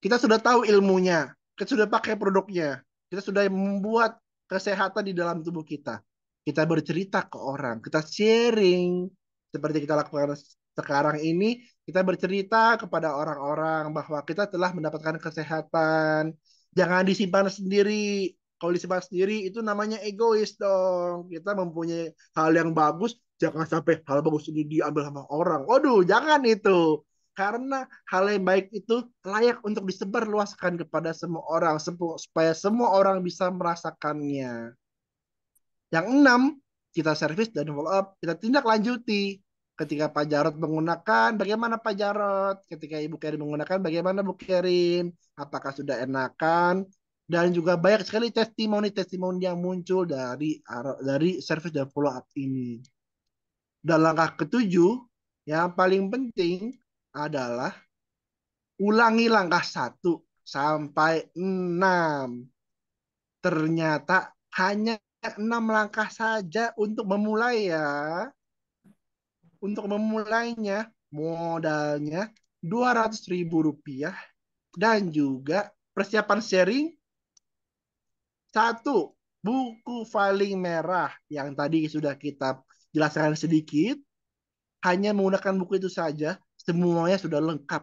kita sudah tahu ilmunya, kita sudah pakai produknya, kita sudah membuat kesehatan di dalam tubuh kita. Kita bercerita ke orang, kita sharing seperti kita lakukan sekarang ini kita bercerita kepada orang-orang bahwa kita telah mendapatkan kesehatan. Jangan disimpan sendiri. Kalau disimpan sendiri itu namanya egois dong. Kita mempunyai hal yang bagus, jangan sampai hal bagus ini diambil sama orang. Waduh, jangan itu. Karena hal yang baik itu layak untuk disebarluaskan kepada semua orang supaya semua orang bisa merasakannya. Yang enam, kita servis dan follow up, kita tindak lanjuti ketika Pak Jarod menggunakan, bagaimana Pak Jarod? Ketika Ibu Kerin menggunakan, bagaimana Bu Kerin? Apakah sudah enakan? Dan juga banyak sekali testimoni-testimoni yang muncul dari dari service dan follow up ini. Dan langkah ketujuh, yang paling penting adalah ulangi langkah satu sampai enam. Ternyata hanya enam langkah saja untuk memulai ya untuk memulainya, modalnya rp rupiah dan juga persiapan sharing satu buku filing merah yang tadi sudah kita jelaskan sedikit hanya menggunakan buku itu saja semuanya sudah lengkap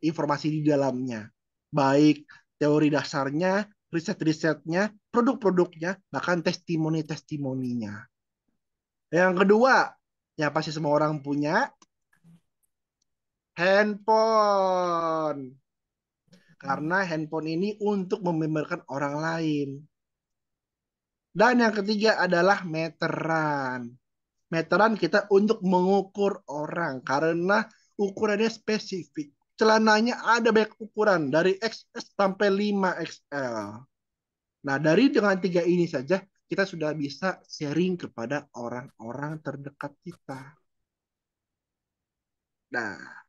informasi di dalamnya baik teori dasarnya riset-risetnya produk-produknya bahkan testimoni-testimoninya yang kedua Ya pasti semua orang punya handphone karena handphone ini untuk memamerkan orang lain. Dan yang ketiga adalah meteran. Meteran kita untuk mengukur orang karena ukurannya spesifik. Celananya ada banyak ukuran dari XS sampai 5XL. Nah, dari dengan tiga ini saja kita sudah bisa sharing kepada orang-orang terdekat kita. Nah,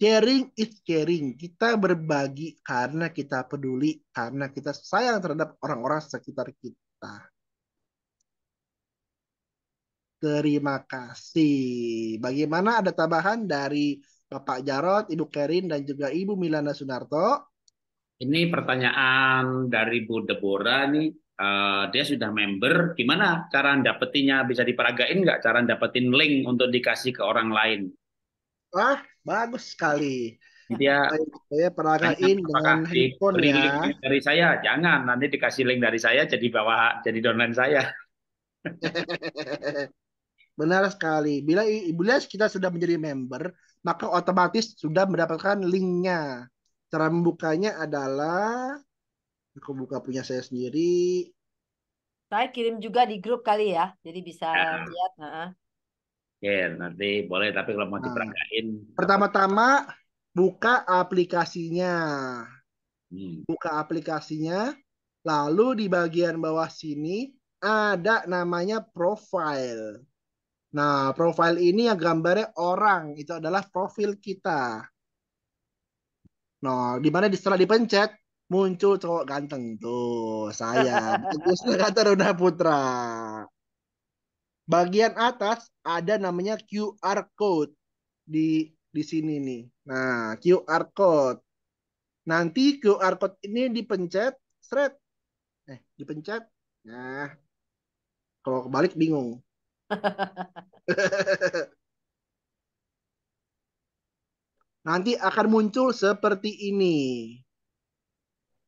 sharing is caring. Kita berbagi karena kita peduli, karena kita sayang terhadap orang-orang sekitar kita. Terima kasih. Bagaimana ada tambahan dari Bapak Jarot, Ibu Kerin, dan juga Ibu Milana Sunarto? Ini pertanyaan dari Bu Debora nih Eh, dia sudah member, gimana cara dapetinnya bisa diperagain nggak cara dapetin link untuk dikasih ke orang lain? Wah, bagus sekali. Dia saya peragain dengan handphone ya. dari saya jangan nanti dikasih link dari saya jadi bawa jadi donan saya. Benar sekali. Bila bila kita sudah menjadi member, maka otomatis sudah mendapatkan linknya. Cara membukanya adalah aku buka punya saya sendiri saya kirim juga di grup kali ya jadi bisa ya. lihat nah. Uh -huh. oke nanti boleh tapi kalau mau nah. pertama-tama buka aplikasinya hmm. buka aplikasinya lalu di bagian bawah sini ada namanya profile Nah, profile ini yang gambarnya orang itu adalah profil kita. Nah, di mana setelah dipencet, muncul cowok ganteng tuh saya Agus Nurhantara Putra. Bagian atas ada namanya QR code di di sini nih. Nah, QR code. Nanti QR code ini dipencet, seret. Eh, dipencet. Nah, kalau kebalik bingung. Nanti akan muncul seperti ini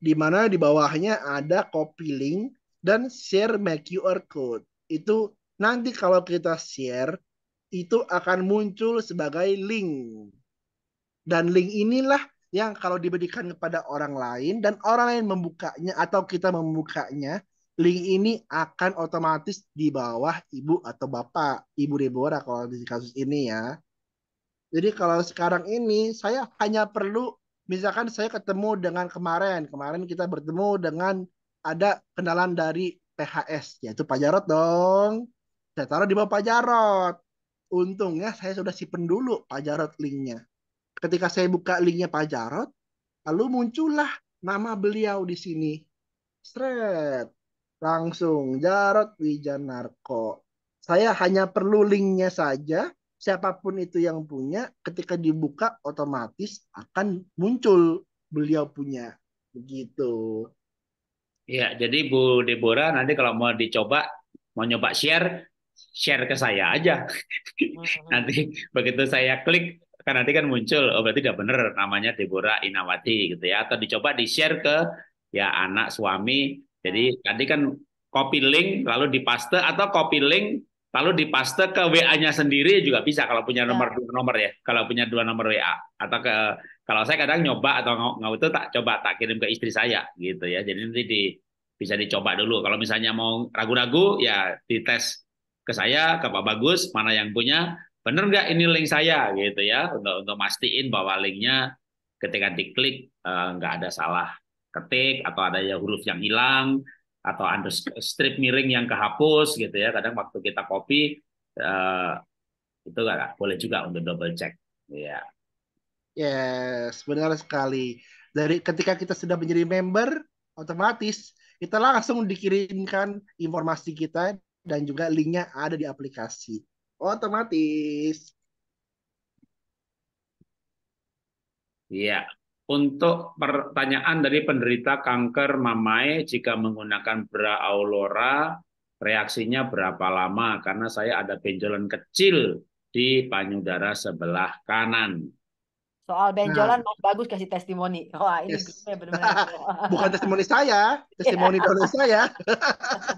di mana di bawahnya ada copy link dan share make QR code. Itu nanti kalau kita share itu akan muncul sebagai link. Dan link inilah yang kalau diberikan kepada orang lain dan orang lain membukanya atau kita membukanya, link ini akan otomatis di bawah ibu atau bapak, ibu Deborah kalau di kasus ini ya. Jadi kalau sekarang ini saya hanya perlu misalkan saya ketemu dengan kemarin, kemarin kita bertemu dengan ada kenalan dari PHS, yaitu Pak Jarot dong. Saya taruh di bawah Pak Jarot. Untungnya saya sudah simpen dulu Pak Jarot linknya. Ketika saya buka linknya Pak Jarot, lalu muncullah nama beliau di sini. Sret. Langsung Jarot Wijanarko. Saya hanya perlu linknya saja, siapapun itu yang punya ketika dibuka otomatis akan muncul beliau punya begitu. Ya, jadi Bu Deborah nanti kalau mau dicoba, mau nyoba share, share ke saya aja. Mm-hmm. nanti begitu saya klik, kan nanti kan muncul, oh berarti udah bener namanya Deborah Inawati gitu ya. Atau dicoba di-share ke ya anak, suami. Jadi nanti hmm. kan copy link lalu dipaste atau copy link Lalu di paste ke WA-nya sendiri juga bisa kalau punya ya. nomor ya. dua nomor ya. Kalau punya dua nomor WA atau ke kalau saya kadang nyoba atau nggak itu tak coba tak kirim ke istri saya gitu ya. Jadi nanti di, bisa dicoba dulu. Kalau misalnya mau ragu-ragu ya dites ke saya ke Pak Bagus mana yang punya benar nggak ini link saya gitu ya untuk untuk mastiin bahwa linknya ketika diklik nggak eh, nggak ada salah ketik atau ada ya huruf yang hilang atau strip miring yang kehapus gitu ya. Kadang waktu kita copy uh, eh, itu gak, boleh juga untuk double check. Ya. Yeah. Yes, benar sekali. Dari ketika kita sudah menjadi member, otomatis kita langsung dikirimkan informasi kita dan juga linknya ada di aplikasi. Otomatis. Iya, untuk pertanyaan dari penderita kanker mamai jika menggunakan bra Aulora reaksinya berapa lama karena saya ada benjolan kecil di payudara sebelah kanan. Soal benjolan nah. Bagus kasih testimoni. Wah, ini yes. benar-benar. Bukan testimoni saya, testimoni iya. dari saya.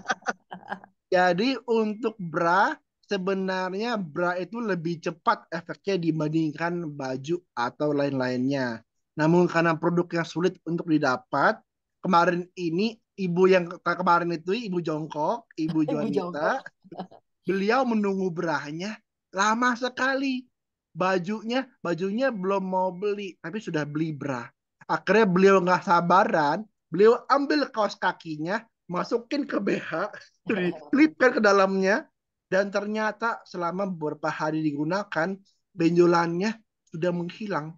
Jadi untuk bra sebenarnya bra itu lebih cepat efeknya dibandingkan baju atau lain-lainnya namun karena produk yang sulit untuk didapat, kemarin ini ibu yang kemarin itu ibu jongkok, ibu Juanita, beliau menunggu berahnya lama sekali. Bajunya, bajunya belum mau beli, tapi sudah beli bra. Akhirnya beliau nggak sabaran, beliau ambil kaos kakinya, masukin ke BH, diklipkan ke dalamnya, dan ternyata selama beberapa hari digunakan, benjolannya sudah menghilang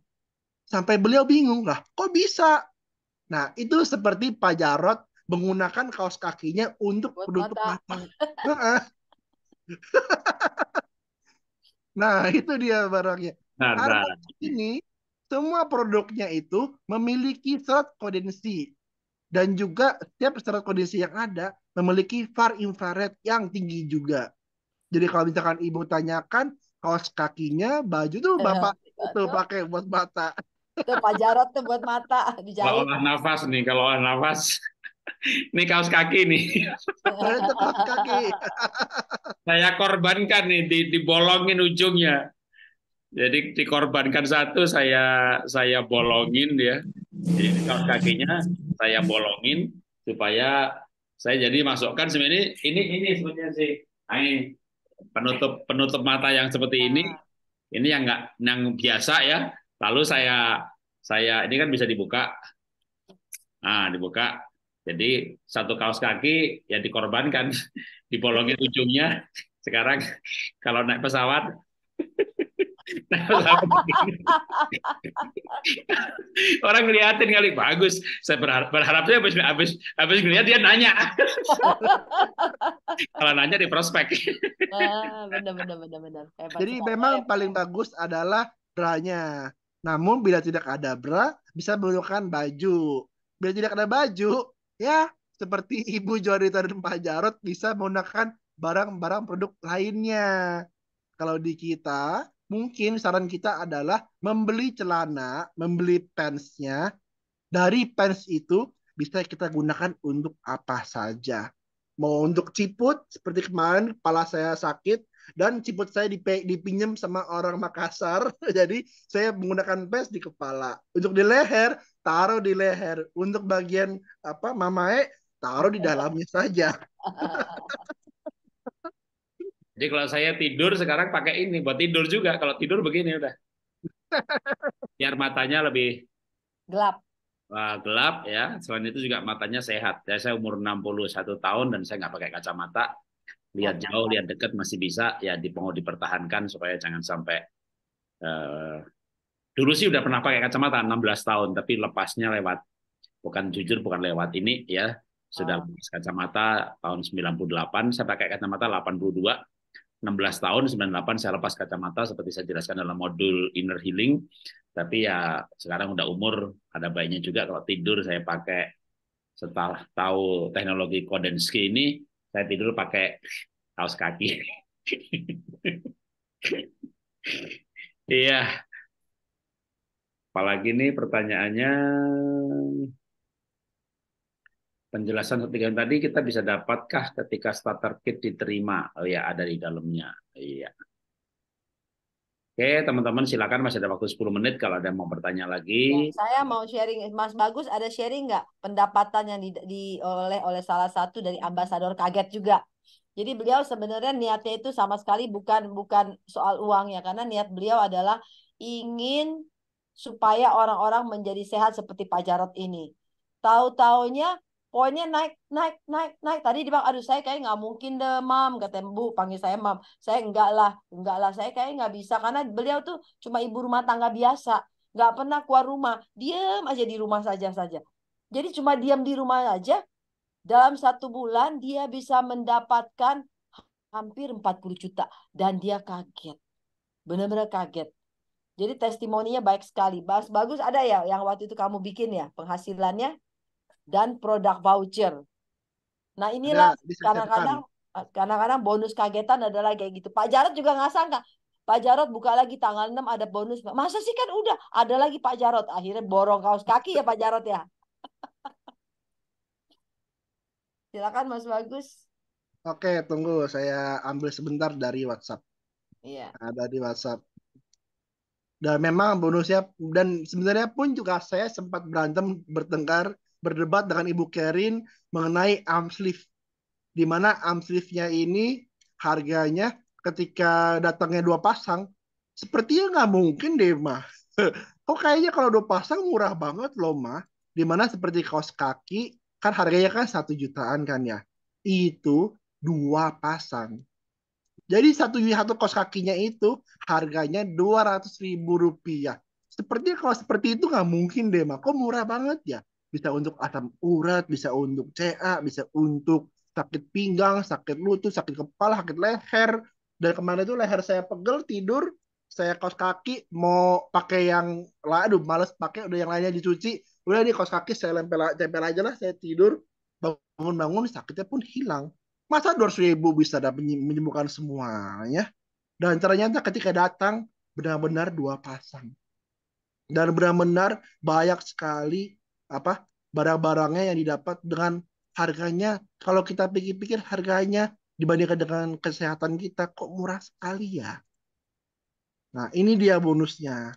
Sampai beliau bingung, lah kok bisa? Nah, itu seperti Pak Jarot menggunakan kaos kakinya untuk Buat penutup mata. mata. nah, itu dia barangnya. Nah, Karena ini semua produknya itu memiliki serat kondensi dan juga setiap serat kondensi yang ada memiliki far infrared yang tinggi juga. Jadi kalau misalkan ibu tanyakan kaos kakinya, baju tuh eh, bapak itu pakai buat bata itu Pak Jarot tuh buat mata ah, dijahit. Kalau olah nafas nih, kalau olah nafas. Ini kaos kaki nih. kaos kaki. Saya korbankan nih, di, dibolongin ujungnya. Jadi dikorbankan satu saya saya bolongin dia Jadi kaos kakinya saya bolongin supaya saya jadi masukkan sebenarnya ini ini sebenarnya sih. Nah, ini penutup penutup mata yang seperti ini. Ah. Ini yang nggak yang biasa ya Lalu saya saya ini kan bisa dibuka. Nah, dibuka. Jadi satu kaos kaki ya dikorbankan, dipolongin ujungnya. Sekarang kalau naik pesawat Orang ngeliatin kali bagus. Saya berharap, berharapnya habis habis habis ngeliat dia nanya. Kalau nanya di prospek. Nah, benar benar benar benar. Jadi memang paling bagus adalah dranya. Namun bila tidak ada bra, bisa menggunakan baju. Bila tidak ada baju, ya seperti Ibu Jorita dan Pak Jarot bisa menggunakan barang-barang produk lainnya. Kalau di kita, mungkin saran kita adalah membeli celana, membeli pantsnya. Dari pants itu bisa kita gunakan untuk apa saja. Mau untuk ciput, seperti kemarin kepala saya sakit, dan ciput saya dip dipinjam sama orang Makassar jadi saya menggunakan pes di kepala untuk di leher taruh di leher untuk bagian apa mamae taruh di dalamnya saja jadi kalau saya tidur sekarang pakai ini buat tidur juga kalau tidur begini udah biar matanya lebih gelap Wah gelap ya. Selain itu juga matanya sehat. Ya, saya umur 61 tahun dan saya nggak pakai kacamata lihat jauh lihat dekat masih bisa ya di mau dipertahankan supaya jangan sampai uh, dulu sih udah pernah pakai kacamata 16 tahun tapi lepasnya lewat bukan jujur bukan lewat ini ya sudah lepas ah. kacamata tahun 98 saya pakai kacamata 82 16 tahun 98 saya lepas kacamata seperti saya jelaskan dalam modul inner healing tapi ya sekarang udah umur ada baiknya juga kalau tidur saya pakai setelah tahu teknologi Kodensky ini saya tidur pakai kaos kaki iya apalagi nih pertanyaannya penjelasan ketiga tadi kita bisa dapatkah ketika starter kit diterima? Oh ya, ada di dalamnya. Iya. Oke, teman-teman silakan masih ada waktu 10 menit kalau ada yang mau bertanya lagi. Ya, saya mau sharing, Mas Bagus ada sharing nggak pendapatan yang di, di oleh oleh salah satu dari ambasador kaget juga. Jadi beliau sebenarnya niatnya itu sama sekali bukan bukan soal uang ya, karena niat beliau adalah ingin supaya orang-orang menjadi sehat seperti Pak Jarot ini. Tahu-taunya pokoknya naik naik naik naik tadi dia bilang aduh saya kayak nggak mungkin deh mam kata bu panggil saya mam saya enggak lah enggak lah saya kayak nggak bisa karena beliau tuh cuma ibu rumah tangga biasa nggak pernah keluar rumah diam aja di rumah saja saja jadi cuma diam di rumah aja dalam satu bulan dia bisa mendapatkan hampir 40 juta dan dia kaget benar-benar kaget jadi testimoninya baik sekali. Bas bagus ada ya yang waktu itu kamu bikin ya penghasilannya dan produk voucher. Nah inilah kadang-kadang eh, kadang-kadang bonus kagetan adalah kayak gitu. Pak Jarot juga nggak sangka. Pak Jarot buka lagi tanggal 6 ada bonus. Masa sih kan udah ada lagi Pak Jarot. Akhirnya borong kaos kaki ya Pak Jarot ya. Silakan Mas Bagus. Oke, tunggu saya ambil sebentar dari WhatsApp. Iya. Ada di WhatsApp. Dan memang bonusnya dan sebenarnya pun juga saya sempat berantem bertengkar berdebat dengan Ibu Kerin mengenai arm sleeve. Di mana arm sleeve-nya ini harganya ketika datangnya dua pasang, sepertinya nggak mungkin deh, mah. Kok kayaknya kalau dua pasang murah banget loh, mah. mana seperti kaos kaki, kan harganya kan satu jutaan kan ya. Itu dua pasang. Jadi satu satu kaos kakinya itu harganya dua ratus ribu rupiah. Sepertinya kalau seperti itu nggak mungkin deh, mah. Kok murah banget ya? bisa untuk asam urat, bisa untuk CA, bisa untuk sakit pinggang, sakit lutut, sakit kepala, sakit leher. Dan kemana itu leher saya pegel, tidur, saya kos kaki mau pakai yang lah aduh males pakai udah yang lainnya dicuci udah di kaos kaki saya lempel tempel aja lah saya tidur bangun-bangun sakitnya pun hilang masa 200 ribu bisa menyembuhkan semuanya dan ternyata ketika datang benar-benar dua pasang dan benar-benar banyak sekali apa barang-barangnya yang didapat dengan harganya kalau kita pikir-pikir harganya dibandingkan dengan kesehatan kita kok murah sekali ya. Nah, ini dia bonusnya.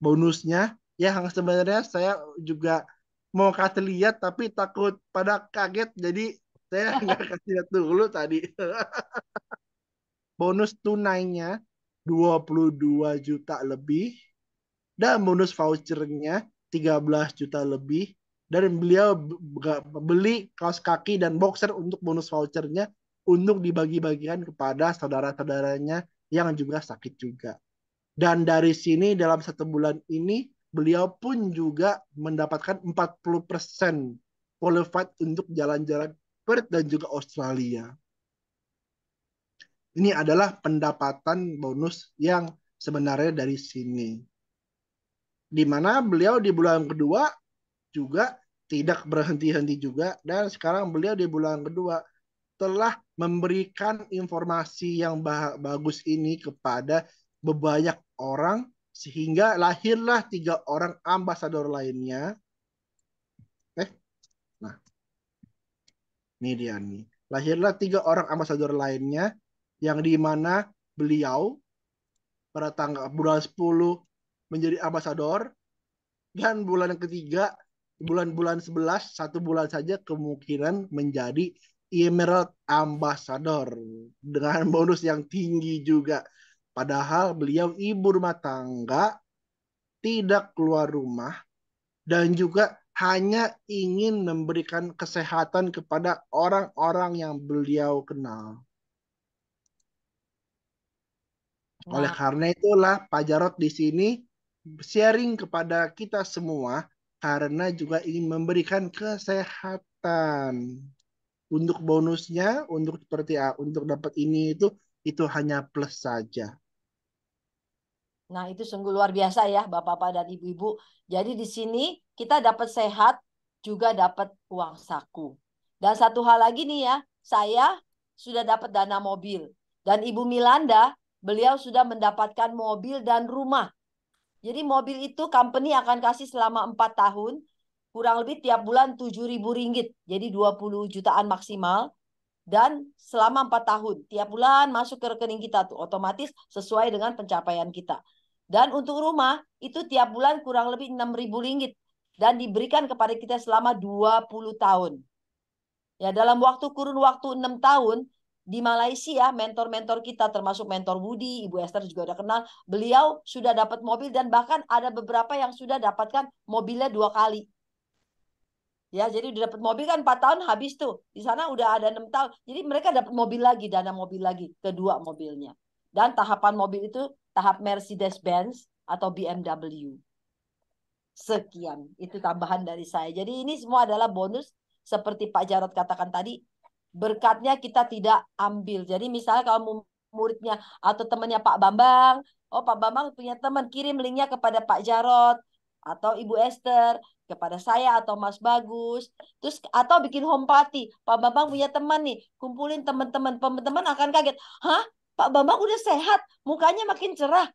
Bonusnya ya yang sebenarnya saya juga mau kasih lihat tapi takut pada kaget jadi saya nggak kasih lihat dulu tadi. bonus tunainya 22 juta lebih dan bonus vouchernya 13 juta lebih dan beliau beli kaos kaki dan boxer untuk bonus vouchernya untuk dibagi-bagikan kepada saudara-saudaranya yang juga sakit juga. Dan dari sini dalam satu bulan ini beliau pun juga mendapatkan 40% qualified untuk jalan-jalan Perth dan juga Australia. Ini adalah pendapatan bonus yang sebenarnya dari sini di mana beliau di bulan kedua juga tidak berhenti-henti juga dan sekarang beliau di bulan kedua telah memberikan informasi yang bagus ini kepada banyak orang sehingga lahirlah tiga orang ambasador lainnya. Eh, nah, ini dia nih. Lahirlah tiga orang ambasador lainnya yang di mana beliau pada tanggal bulan 10 menjadi ambasador dan bulan yang ketiga bulan-bulan 11 satu bulan saja kemungkinan menjadi Emerald Ambassador dengan bonus yang tinggi juga. Padahal beliau ibu rumah tangga, tidak keluar rumah, dan juga hanya ingin memberikan kesehatan kepada orang-orang yang beliau kenal. Oleh karena itulah Pak Jarot di sini sharing kepada kita semua karena juga ingin memberikan kesehatan. Untuk bonusnya, untuk seperti A, untuk dapat ini itu itu hanya plus saja. Nah, itu sungguh luar biasa ya Bapak-bapak dan Ibu-ibu. Jadi di sini kita dapat sehat juga dapat uang saku. Dan satu hal lagi nih ya, saya sudah dapat dana mobil dan Ibu Milanda beliau sudah mendapatkan mobil dan rumah jadi mobil itu company akan kasih selama empat tahun, kurang lebih tiap bulan tujuh ribu ringgit, jadi 20 jutaan maksimal. Dan selama empat tahun, tiap bulan masuk ke rekening kita tuh otomatis sesuai dengan pencapaian kita. Dan untuk rumah itu tiap bulan kurang lebih enam ribu ringgit dan diberikan kepada kita selama 20 tahun. Ya, dalam waktu kurun waktu enam tahun, di Malaysia ya, mentor-mentor kita termasuk mentor Budi, Ibu Esther juga udah kenal, beliau sudah dapat mobil dan bahkan ada beberapa yang sudah dapatkan mobilnya dua kali. Ya, jadi udah dapat mobil kan 4 tahun habis tuh. Di sana udah ada enam tahun. Jadi mereka dapat mobil lagi, dana mobil lagi, kedua mobilnya. Dan tahapan mobil itu tahap Mercedes Benz atau BMW. Sekian, itu tambahan dari saya. Jadi ini semua adalah bonus seperti Pak Jarot katakan tadi, berkatnya kita tidak ambil. Jadi misalnya kalau muridnya atau temannya Pak Bambang, oh Pak Bambang punya teman, kirim linknya kepada Pak Jarot atau Ibu Esther, kepada saya atau Mas Bagus. Terus atau bikin home party, Pak Bambang punya teman nih, kumpulin teman-teman. Teman-teman akan kaget, "Hah? Pak Bambang udah sehat, mukanya makin cerah."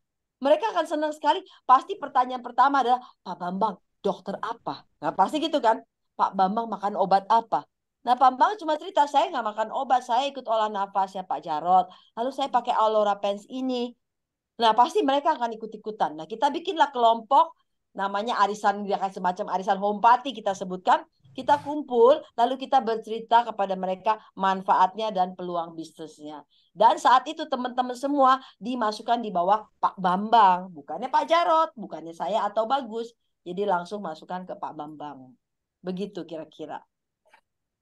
Mereka akan senang sekali. Pasti pertanyaan pertama adalah, "Pak Bambang, dokter apa?" Nah, pasti gitu kan? Pak Bambang makan obat apa? Nah, Pak Bang cuma cerita, saya nggak makan obat, saya ikut olah nafas ya Pak Jarot. Lalu saya pakai Alora Pens ini. Nah, pasti mereka akan ikut-ikutan. Nah, kita bikinlah kelompok namanya arisan semacam arisan home party kita sebutkan kita kumpul lalu kita bercerita kepada mereka manfaatnya dan peluang bisnisnya. Dan saat itu teman-teman semua dimasukkan di bawah Pak Bambang, bukannya Pak Jarot, bukannya saya atau Bagus. Jadi langsung masukkan ke Pak Bambang. Begitu kira-kira.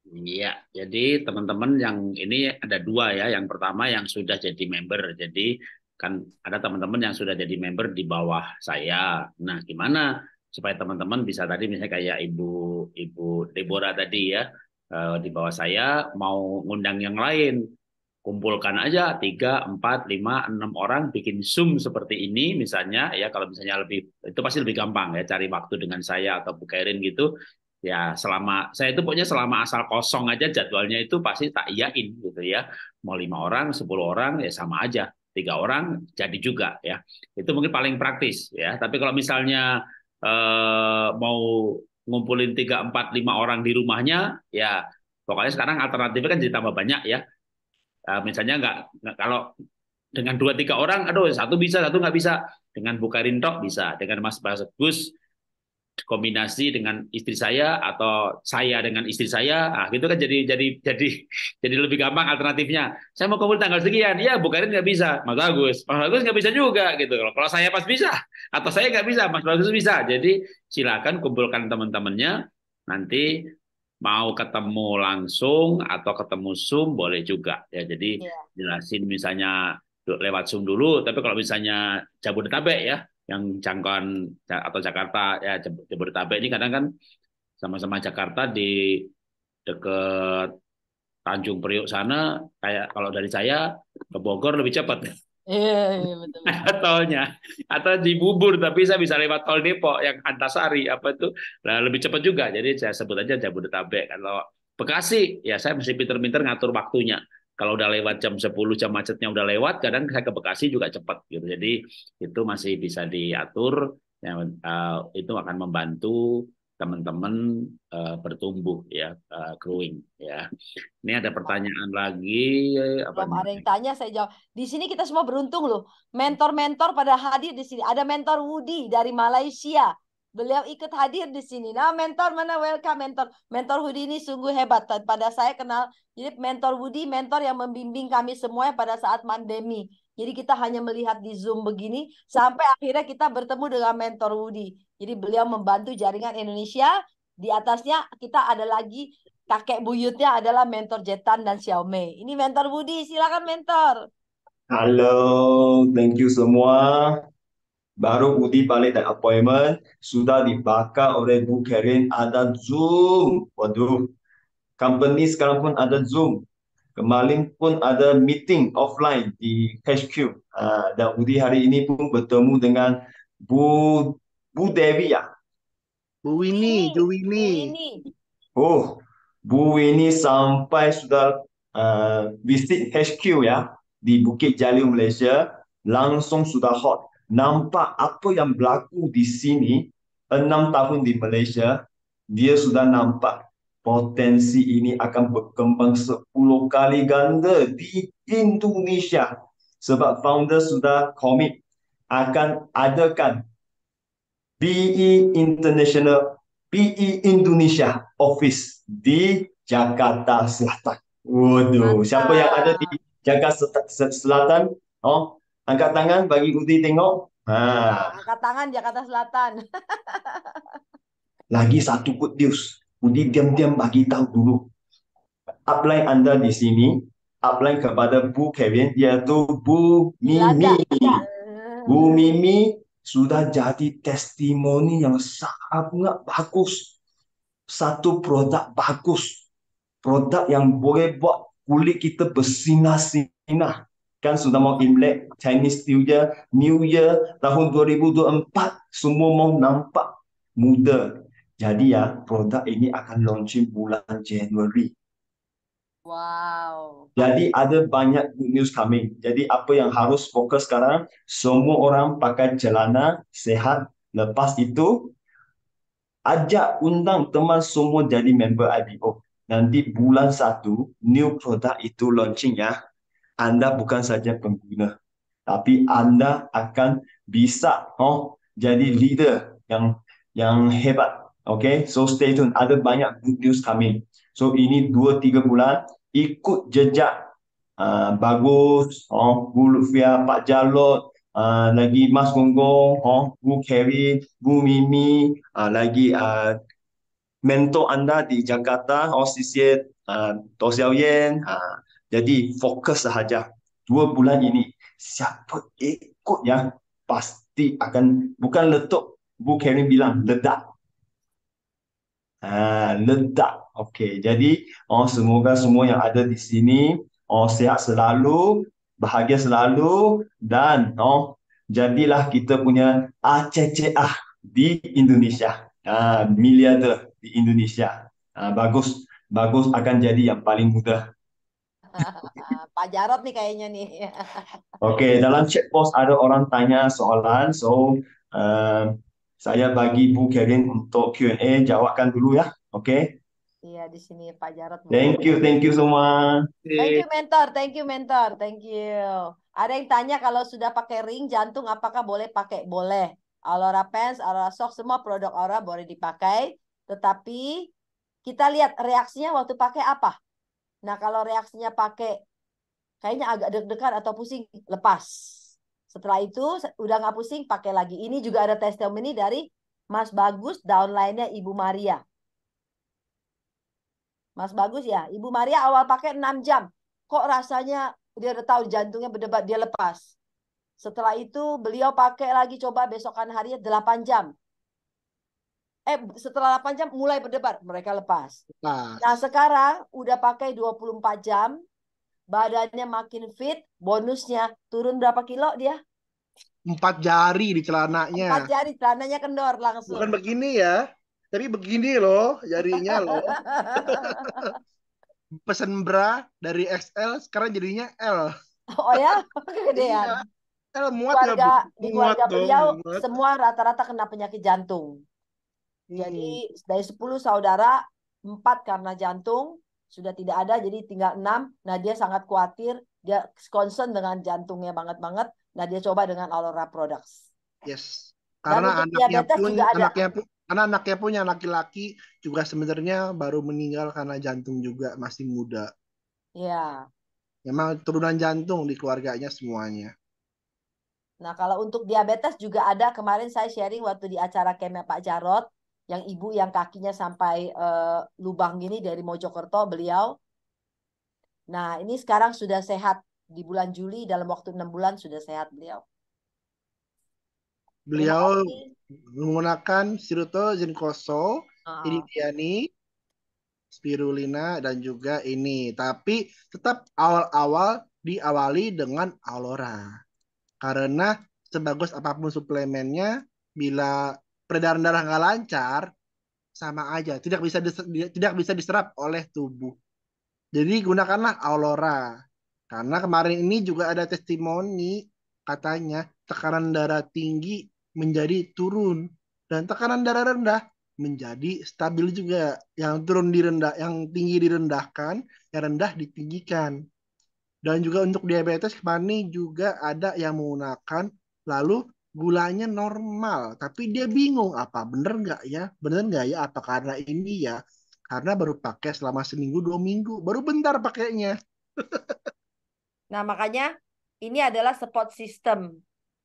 Iya, jadi teman-teman yang ini ada dua ya. Yang pertama yang sudah jadi member. Jadi kan ada teman-teman yang sudah jadi member di bawah saya. Nah, gimana supaya teman-teman bisa tadi misalnya kayak Ibu Ibu Deborah tadi ya eh, di bawah saya mau ngundang yang lain kumpulkan aja tiga, empat, lima, enam orang bikin Zoom seperti ini misalnya ya kalau misalnya lebih itu pasti lebih gampang ya cari waktu dengan saya atau Bu Kairin gitu ya selama saya itu pokoknya selama asal kosong aja jadwalnya itu pasti tak iyain gitu ya mau lima orang sepuluh orang ya sama aja tiga orang jadi juga ya itu mungkin paling praktis ya tapi kalau misalnya eh, mau ngumpulin tiga empat lima orang di rumahnya ya pokoknya sekarang alternatifnya kan jadi tambah banyak ya eh, misalnya nggak kalau dengan dua tiga orang aduh satu bisa satu nggak bisa dengan buka rintok bisa dengan mas bagus kombinasi dengan istri saya atau saya dengan istri saya ah gitu kan jadi jadi jadi jadi lebih gampang alternatifnya saya mau kumpul tanggal sekian ya bukannya nggak bisa mas bagus mas bagus nggak bisa juga gitu kalau saya pas bisa atau saya nggak bisa mas bagus bisa jadi silakan kumpulkan teman-temannya nanti mau ketemu langsung atau ketemu zoom boleh juga ya jadi iya. jelasin misalnya lewat zoom dulu tapi kalau misalnya jabodetabek ya yang jangkauan atau Jakarta ya Jabodetabek ini kadang kan sama-sama Jakarta di deket Tanjung Priok sana kayak kalau dari saya ke Bogor lebih cepat. Iya, iya, iya betul. tolnya atau di Bubur tapi saya bisa lewat tol Depok yang Antasari apa itu nah, lebih cepat juga. Jadi saya sebut aja Jabodetabek kalau Bekasi ya saya masih pinter-pinter ngatur waktunya kalau udah lewat jam 10 jam macetnya udah lewat kadang saya ke Bekasi juga cepat gitu jadi itu masih bisa diatur ya, uh, itu akan membantu teman-teman uh, bertumbuh ya uh, growing ya ini ada pertanyaan lagi apa ada yang tanya saya jawab di sini kita semua beruntung loh mentor-mentor pada hadir di sini ada mentor Woody dari Malaysia Beliau ikut hadir di sini. Nah, mentor mana welcome mentor. Mentor Hudi ini sungguh hebat. Pada saya kenal, jadi mentor Budi, mentor yang membimbing kami semua pada saat pandemi. Jadi kita hanya melihat di Zoom begini sampai akhirnya kita bertemu dengan mentor Budi. Jadi beliau membantu jaringan Indonesia. Di atasnya kita ada lagi kakek buyutnya adalah mentor Jetan dan Xiaomi. Ini mentor Budi, silakan mentor. Halo, thank you semua. baru Udi balik dari appointment sudah dibakar oleh Bu Karen ada Zoom waduh company sekarang pun ada Zoom kemarin pun ada meeting offline di HQ uh, ah, dan Udi hari ini pun bertemu dengan Bu Bu Devi ya hmm, Bu Winnie Bu Winnie oh Bu Winnie sampai sudah uh, visit HQ ya di Bukit Jalil Malaysia langsung sudah hot nampak apa yang berlaku di sini enam tahun di Malaysia, dia sudah nampak potensi ini akan berkembang sepuluh kali ganda di Indonesia sebab founder sudah komit akan adakan BE International, BE Indonesia office di Jakarta Selatan. Waduh, siapa yang ada di Jakarta Selatan? Oh, Angkat tangan bagi Uti tengok. Ha. Nah. Angkat tangan Jakarta Selatan. Lagi satu good news. Uti diam-diam bagi tahu dulu. Upline Anda di sini, upline kepada Bu Kevin, Iaitu Bu Mimi. Bu Mimi sudah jadi testimoni yang sangat bagus. Satu produk bagus. Produk yang boleh buat kulit kita bersinar-sinar kan sudah mau Imlek, Chinese New Year, New Year tahun 2024 semua mau nampak muda. Jadi ya produk ini akan launching bulan Januari. Wow. Jadi ada banyak good news coming. Jadi apa yang harus fokus sekarang? Semua orang pakai celana sehat. Lepas itu ajak undang teman semua jadi member IBO. Nanti bulan satu new produk itu launching ya anda bukan saja pengguna tapi anda akan bisa oh jadi leader yang yang hebat okay so stay tune ada banyak good news kami. so ini 2 3 bulan ikut jejak uh, bagus oh Gulfia Pak Jalot Uh, lagi Mas Gonggong, oh, Bu Kerry, Bu Mimi, uh, lagi uh, mentor anda di Jakarta, oh, Sisi, uh, Tosiao Yen, uh, jadi fokus sahaja dua bulan ini siapa ikut ya pasti akan bukan letup Bu Karen bilang ledak. Uh, ledak. Okey. Jadi oh semoga semua yang ada di sini oh sehat selalu, bahagia selalu dan oh jadilah kita punya ACCA di Indonesia. Ah miliarder di Indonesia. Uh, bagus bagus akan jadi yang paling mudah Pak Jarot nih kayaknya nih. Oke, okay, dalam chat box ada orang tanya soalan, so uh, saya bagi Bu Kevin untuk Q&A jawabkan dulu ya, oke? Okay? Iya di sini Pak Jarot. Thank you, thank you semua. Thank you mentor, thank you mentor, thank you. Ada yang tanya kalau sudah pakai ring jantung apakah boleh pakai? Boleh. Alora pants, Alora socks semua produk Aura boleh dipakai. Tetapi kita lihat reaksinya waktu pakai apa. Nah, kalau reaksinya pakai kayaknya agak deg-degan atau pusing, lepas. Setelah itu udah nggak pusing, pakai lagi. Ini juga ada testimoni dari Mas Bagus, downline-nya Ibu Maria. Mas Bagus ya, Ibu Maria awal pakai 6 jam. Kok rasanya dia udah tahu jantungnya berdebat, dia lepas. Setelah itu beliau pakai lagi coba besokan harinya 8 jam eh setelah 8 jam mulai berdebar, mereka lepas. Nah, nah sekarang udah pakai 24 jam, badannya makin fit, bonusnya turun berapa kilo dia? Empat jari di celananya. Empat jari celananya kendor langsung. Bukan begini ya, tapi begini loh jarinya loh. Pesen bra dari XL sekarang jadinya L. Oh ya, kegedean. keluarga, ya, di keluarga beliau semua rata-rata kena penyakit jantung. Jadi hmm. dari 10 saudara, 4 karena jantung sudah tidak ada, jadi tinggal 6. Nah, dia sangat khawatir, dia concern dengan jantungnya banget-banget. Nah, dia coba dengan Aurora Products. Yes. Karena anaknya pun, ada. anaknya pun karena anaknya punya laki-laki juga sebenarnya baru meninggal karena jantung juga masih muda. Iya. Memang turunan jantung di keluarganya semuanya. Nah, kalau untuk diabetes juga ada kemarin saya sharing waktu di acara kemia Pak Jarot, yang ibu yang kakinya sampai uh, lubang gini dari Mojokerto beliau. Nah ini sekarang sudah sehat di bulan Juli dalam waktu enam bulan sudah sehat beliau. Beliau menggunakan siruto zinkoso, uh. Ah. iridiani, spirulina dan juga ini. Tapi tetap awal-awal diawali dengan alora. Karena sebagus apapun suplemennya bila peredaran darah nggak lancar sama aja tidak bisa tidak bisa diserap oleh tubuh jadi gunakanlah Aurora karena kemarin ini juga ada testimoni katanya tekanan darah tinggi menjadi turun dan tekanan darah rendah menjadi stabil juga yang turun direndah yang tinggi direndahkan yang rendah ditinggikan dan juga untuk diabetes kemarin juga ada yang menggunakan lalu gulanya normal, tapi dia bingung apa bener nggak ya, bener nggak ya, apa karena ini ya, karena baru pakai selama seminggu dua minggu, baru bentar pakainya. nah makanya ini adalah support system.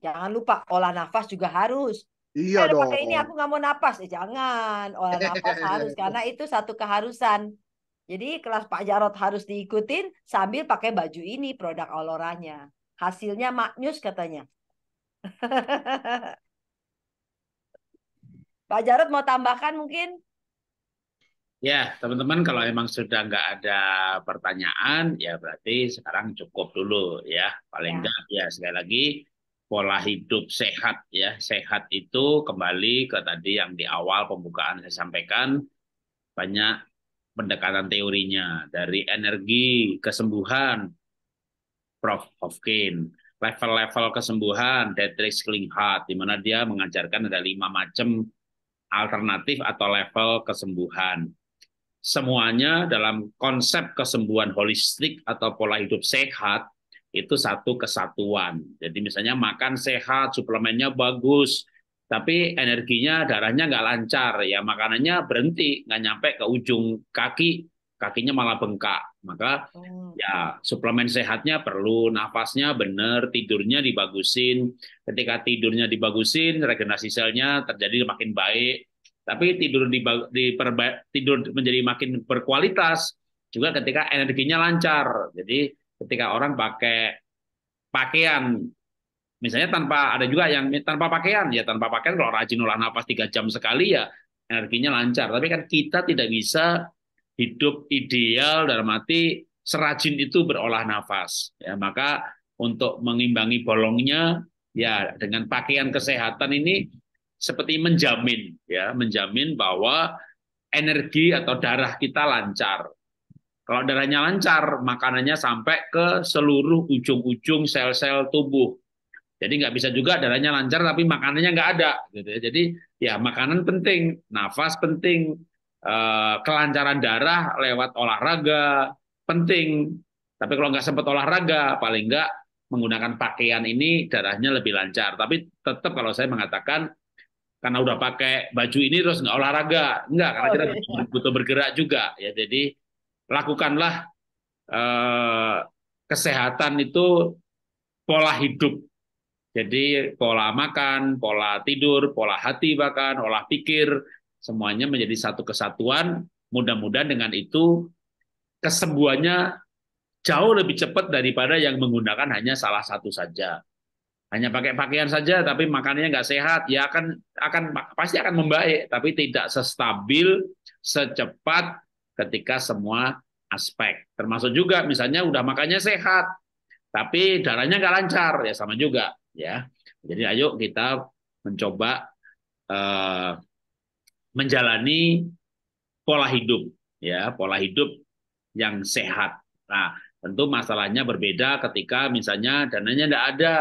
Jangan lupa olah nafas juga harus. Iya eh, dong. Pakai ini aku nggak mau nafas, eh, jangan olah nafas harus karena itu satu keharusan. Jadi kelas Pak Jarot harus diikutin sambil pakai baju ini produk oloranya. Hasilnya maknyus katanya. Pak Jarod mau tambahkan mungkin? Ya, teman-teman kalau emang sudah nggak ada pertanyaan, ya berarti sekarang cukup dulu ya. Paling ya. nggak ya. ya sekali lagi pola hidup sehat ya. Sehat itu kembali ke tadi yang di awal pembukaan saya sampaikan banyak pendekatan teorinya dari energi kesembuhan Prof. Hofkin level-level kesembuhan Dietrich Klinghardt, di mana dia mengajarkan ada lima macam alternatif atau level kesembuhan. Semuanya dalam konsep kesembuhan holistik atau pola hidup sehat itu satu kesatuan. Jadi misalnya makan sehat, suplemennya bagus, tapi energinya darahnya nggak lancar ya makanannya berhenti nggak nyampe ke ujung kaki kakinya malah bengkak. Maka oh. ya suplemen sehatnya perlu, nafasnya benar, tidurnya dibagusin. Ketika tidurnya dibagusin, regenerasi selnya terjadi makin baik. Tapi tidur di tidur menjadi makin berkualitas juga ketika energinya lancar. Jadi ketika orang pakai pakaian misalnya tanpa ada juga yang tanpa pakaian ya tanpa pakaian kalau rajin olah nafas tiga jam sekali ya energinya lancar tapi kan kita tidak bisa hidup ideal dalam arti serajin itu berolah nafas. Ya, maka untuk mengimbangi bolongnya ya dengan pakaian kesehatan ini seperti menjamin ya, menjamin bahwa energi atau darah kita lancar. Kalau darahnya lancar, makanannya sampai ke seluruh ujung-ujung sel-sel tubuh. Jadi nggak bisa juga darahnya lancar tapi makanannya nggak ada. Gitu ya. Jadi ya makanan penting, nafas penting, Eh, kelancaran darah lewat olahraga penting. Tapi kalau nggak sempat olahraga, paling nggak menggunakan pakaian ini darahnya lebih lancar. Tapi tetap kalau saya mengatakan karena udah pakai baju ini terus nggak olahraga, nggak karena kita oh, iya. butuh bergerak juga ya. Jadi lakukanlah eh, kesehatan itu pola hidup. Jadi pola makan, pola tidur, pola hati bahkan, pola pikir, semuanya menjadi satu kesatuan. Mudah-mudahan dengan itu kesembuhannya jauh lebih cepat daripada yang menggunakan hanya salah satu saja. Hanya pakai pakaian saja, tapi makanannya nggak sehat, ya akan akan pasti akan membaik, tapi tidak sestabil, secepat ketika semua aspek. Termasuk juga misalnya udah makannya sehat, tapi darahnya nggak lancar, ya sama juga, ya. Jadi ayo kita mencoba uh, menjalani pola hidup ya pola hidup yang sehat. Nah tentu masalahnya berbeda ketika misalnya dananya tidak ada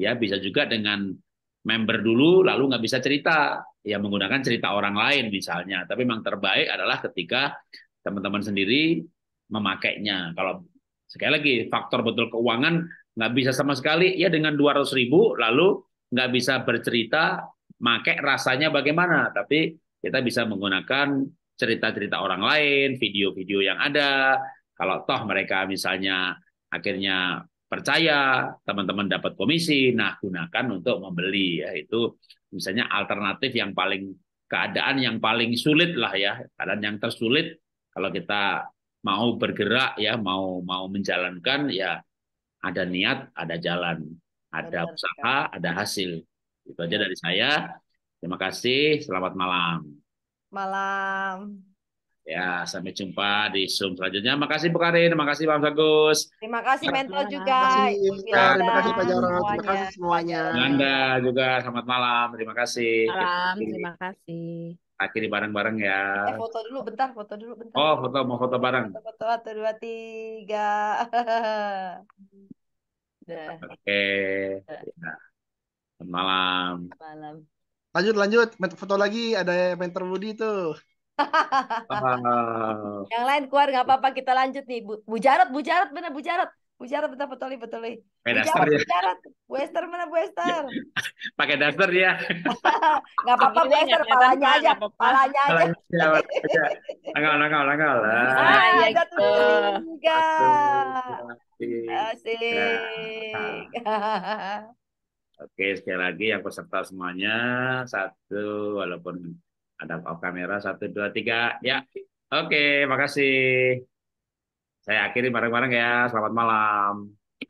ya bisa juga dengan member dulu lalu nggak bisa cerita ya menggunakan cerita orang lain misalnya tapi memang terbaik adalah ketika teman-teman sendiri memakainya kalau sekali lagi faktor betul keuangan nggak bisa sama sekali ya dengan ratus ribu lalu nggak bisa bercerita make rasanya bagaimana tapi kita bisa menggunakan cerita-cerita orang lain, video-video yang ada. Kalau toh mereka misalnya akhirnya percaya, teman-teman dapat komisi, nah gunakan untuk membeli ya itu misalnya alternatif yang paling keadaan yang paling sulit lah ya, keadaan yang tersulit kalau kita mau bergerak ya, mau mau menjalankan ya ada niat, ada jalan, ada usaha, ada hasil. Itu aja iya. dari saya. Terima kasih, selamat malam. Malam. Ya, sampai jumpa di Zoom selanjutnya. Terima kasih Bu Karin, kasih Bang Bagus. Terima kasih mentor juga. Terima kasih, Pak Jarod, terima kasih semuanya. Anda juga, selamat malam. Terima kasih. Malam, terima kasih. Akhiri bareng-bareng ya. Eh, foto dulu bentar, foto dulu bentar. Oh, foto mau foto bareng. Foto, satu dua tiga. Oke. Okay. Selamat malam. Selamat malam. Lanjut lanjut, foto lagi ada mentor Budi tuh. ah. Yang lain keluar nggak apa-apa kita lanjut nih Bu, Bu Jarot, Bu Jarot bener Bu Jarot. Bu Jarot betul betul. Pakai betul ya. Bu Jarot, Bu Esther mana Bu Esther? Pakai daster ya. nggak apa-apa Bu Esther palanya aja, palanya aja. Anggal anggal anggal. Ah, ya gitu. Asik. Asik. Nah. Oke, sekali lagi yang peserta semuanya. Satu, walaupun ada off kamera. Satu, dua, tiga. Ya, oke. Makasih. Saya akhiri bareng-bareng ya. Selamat malam.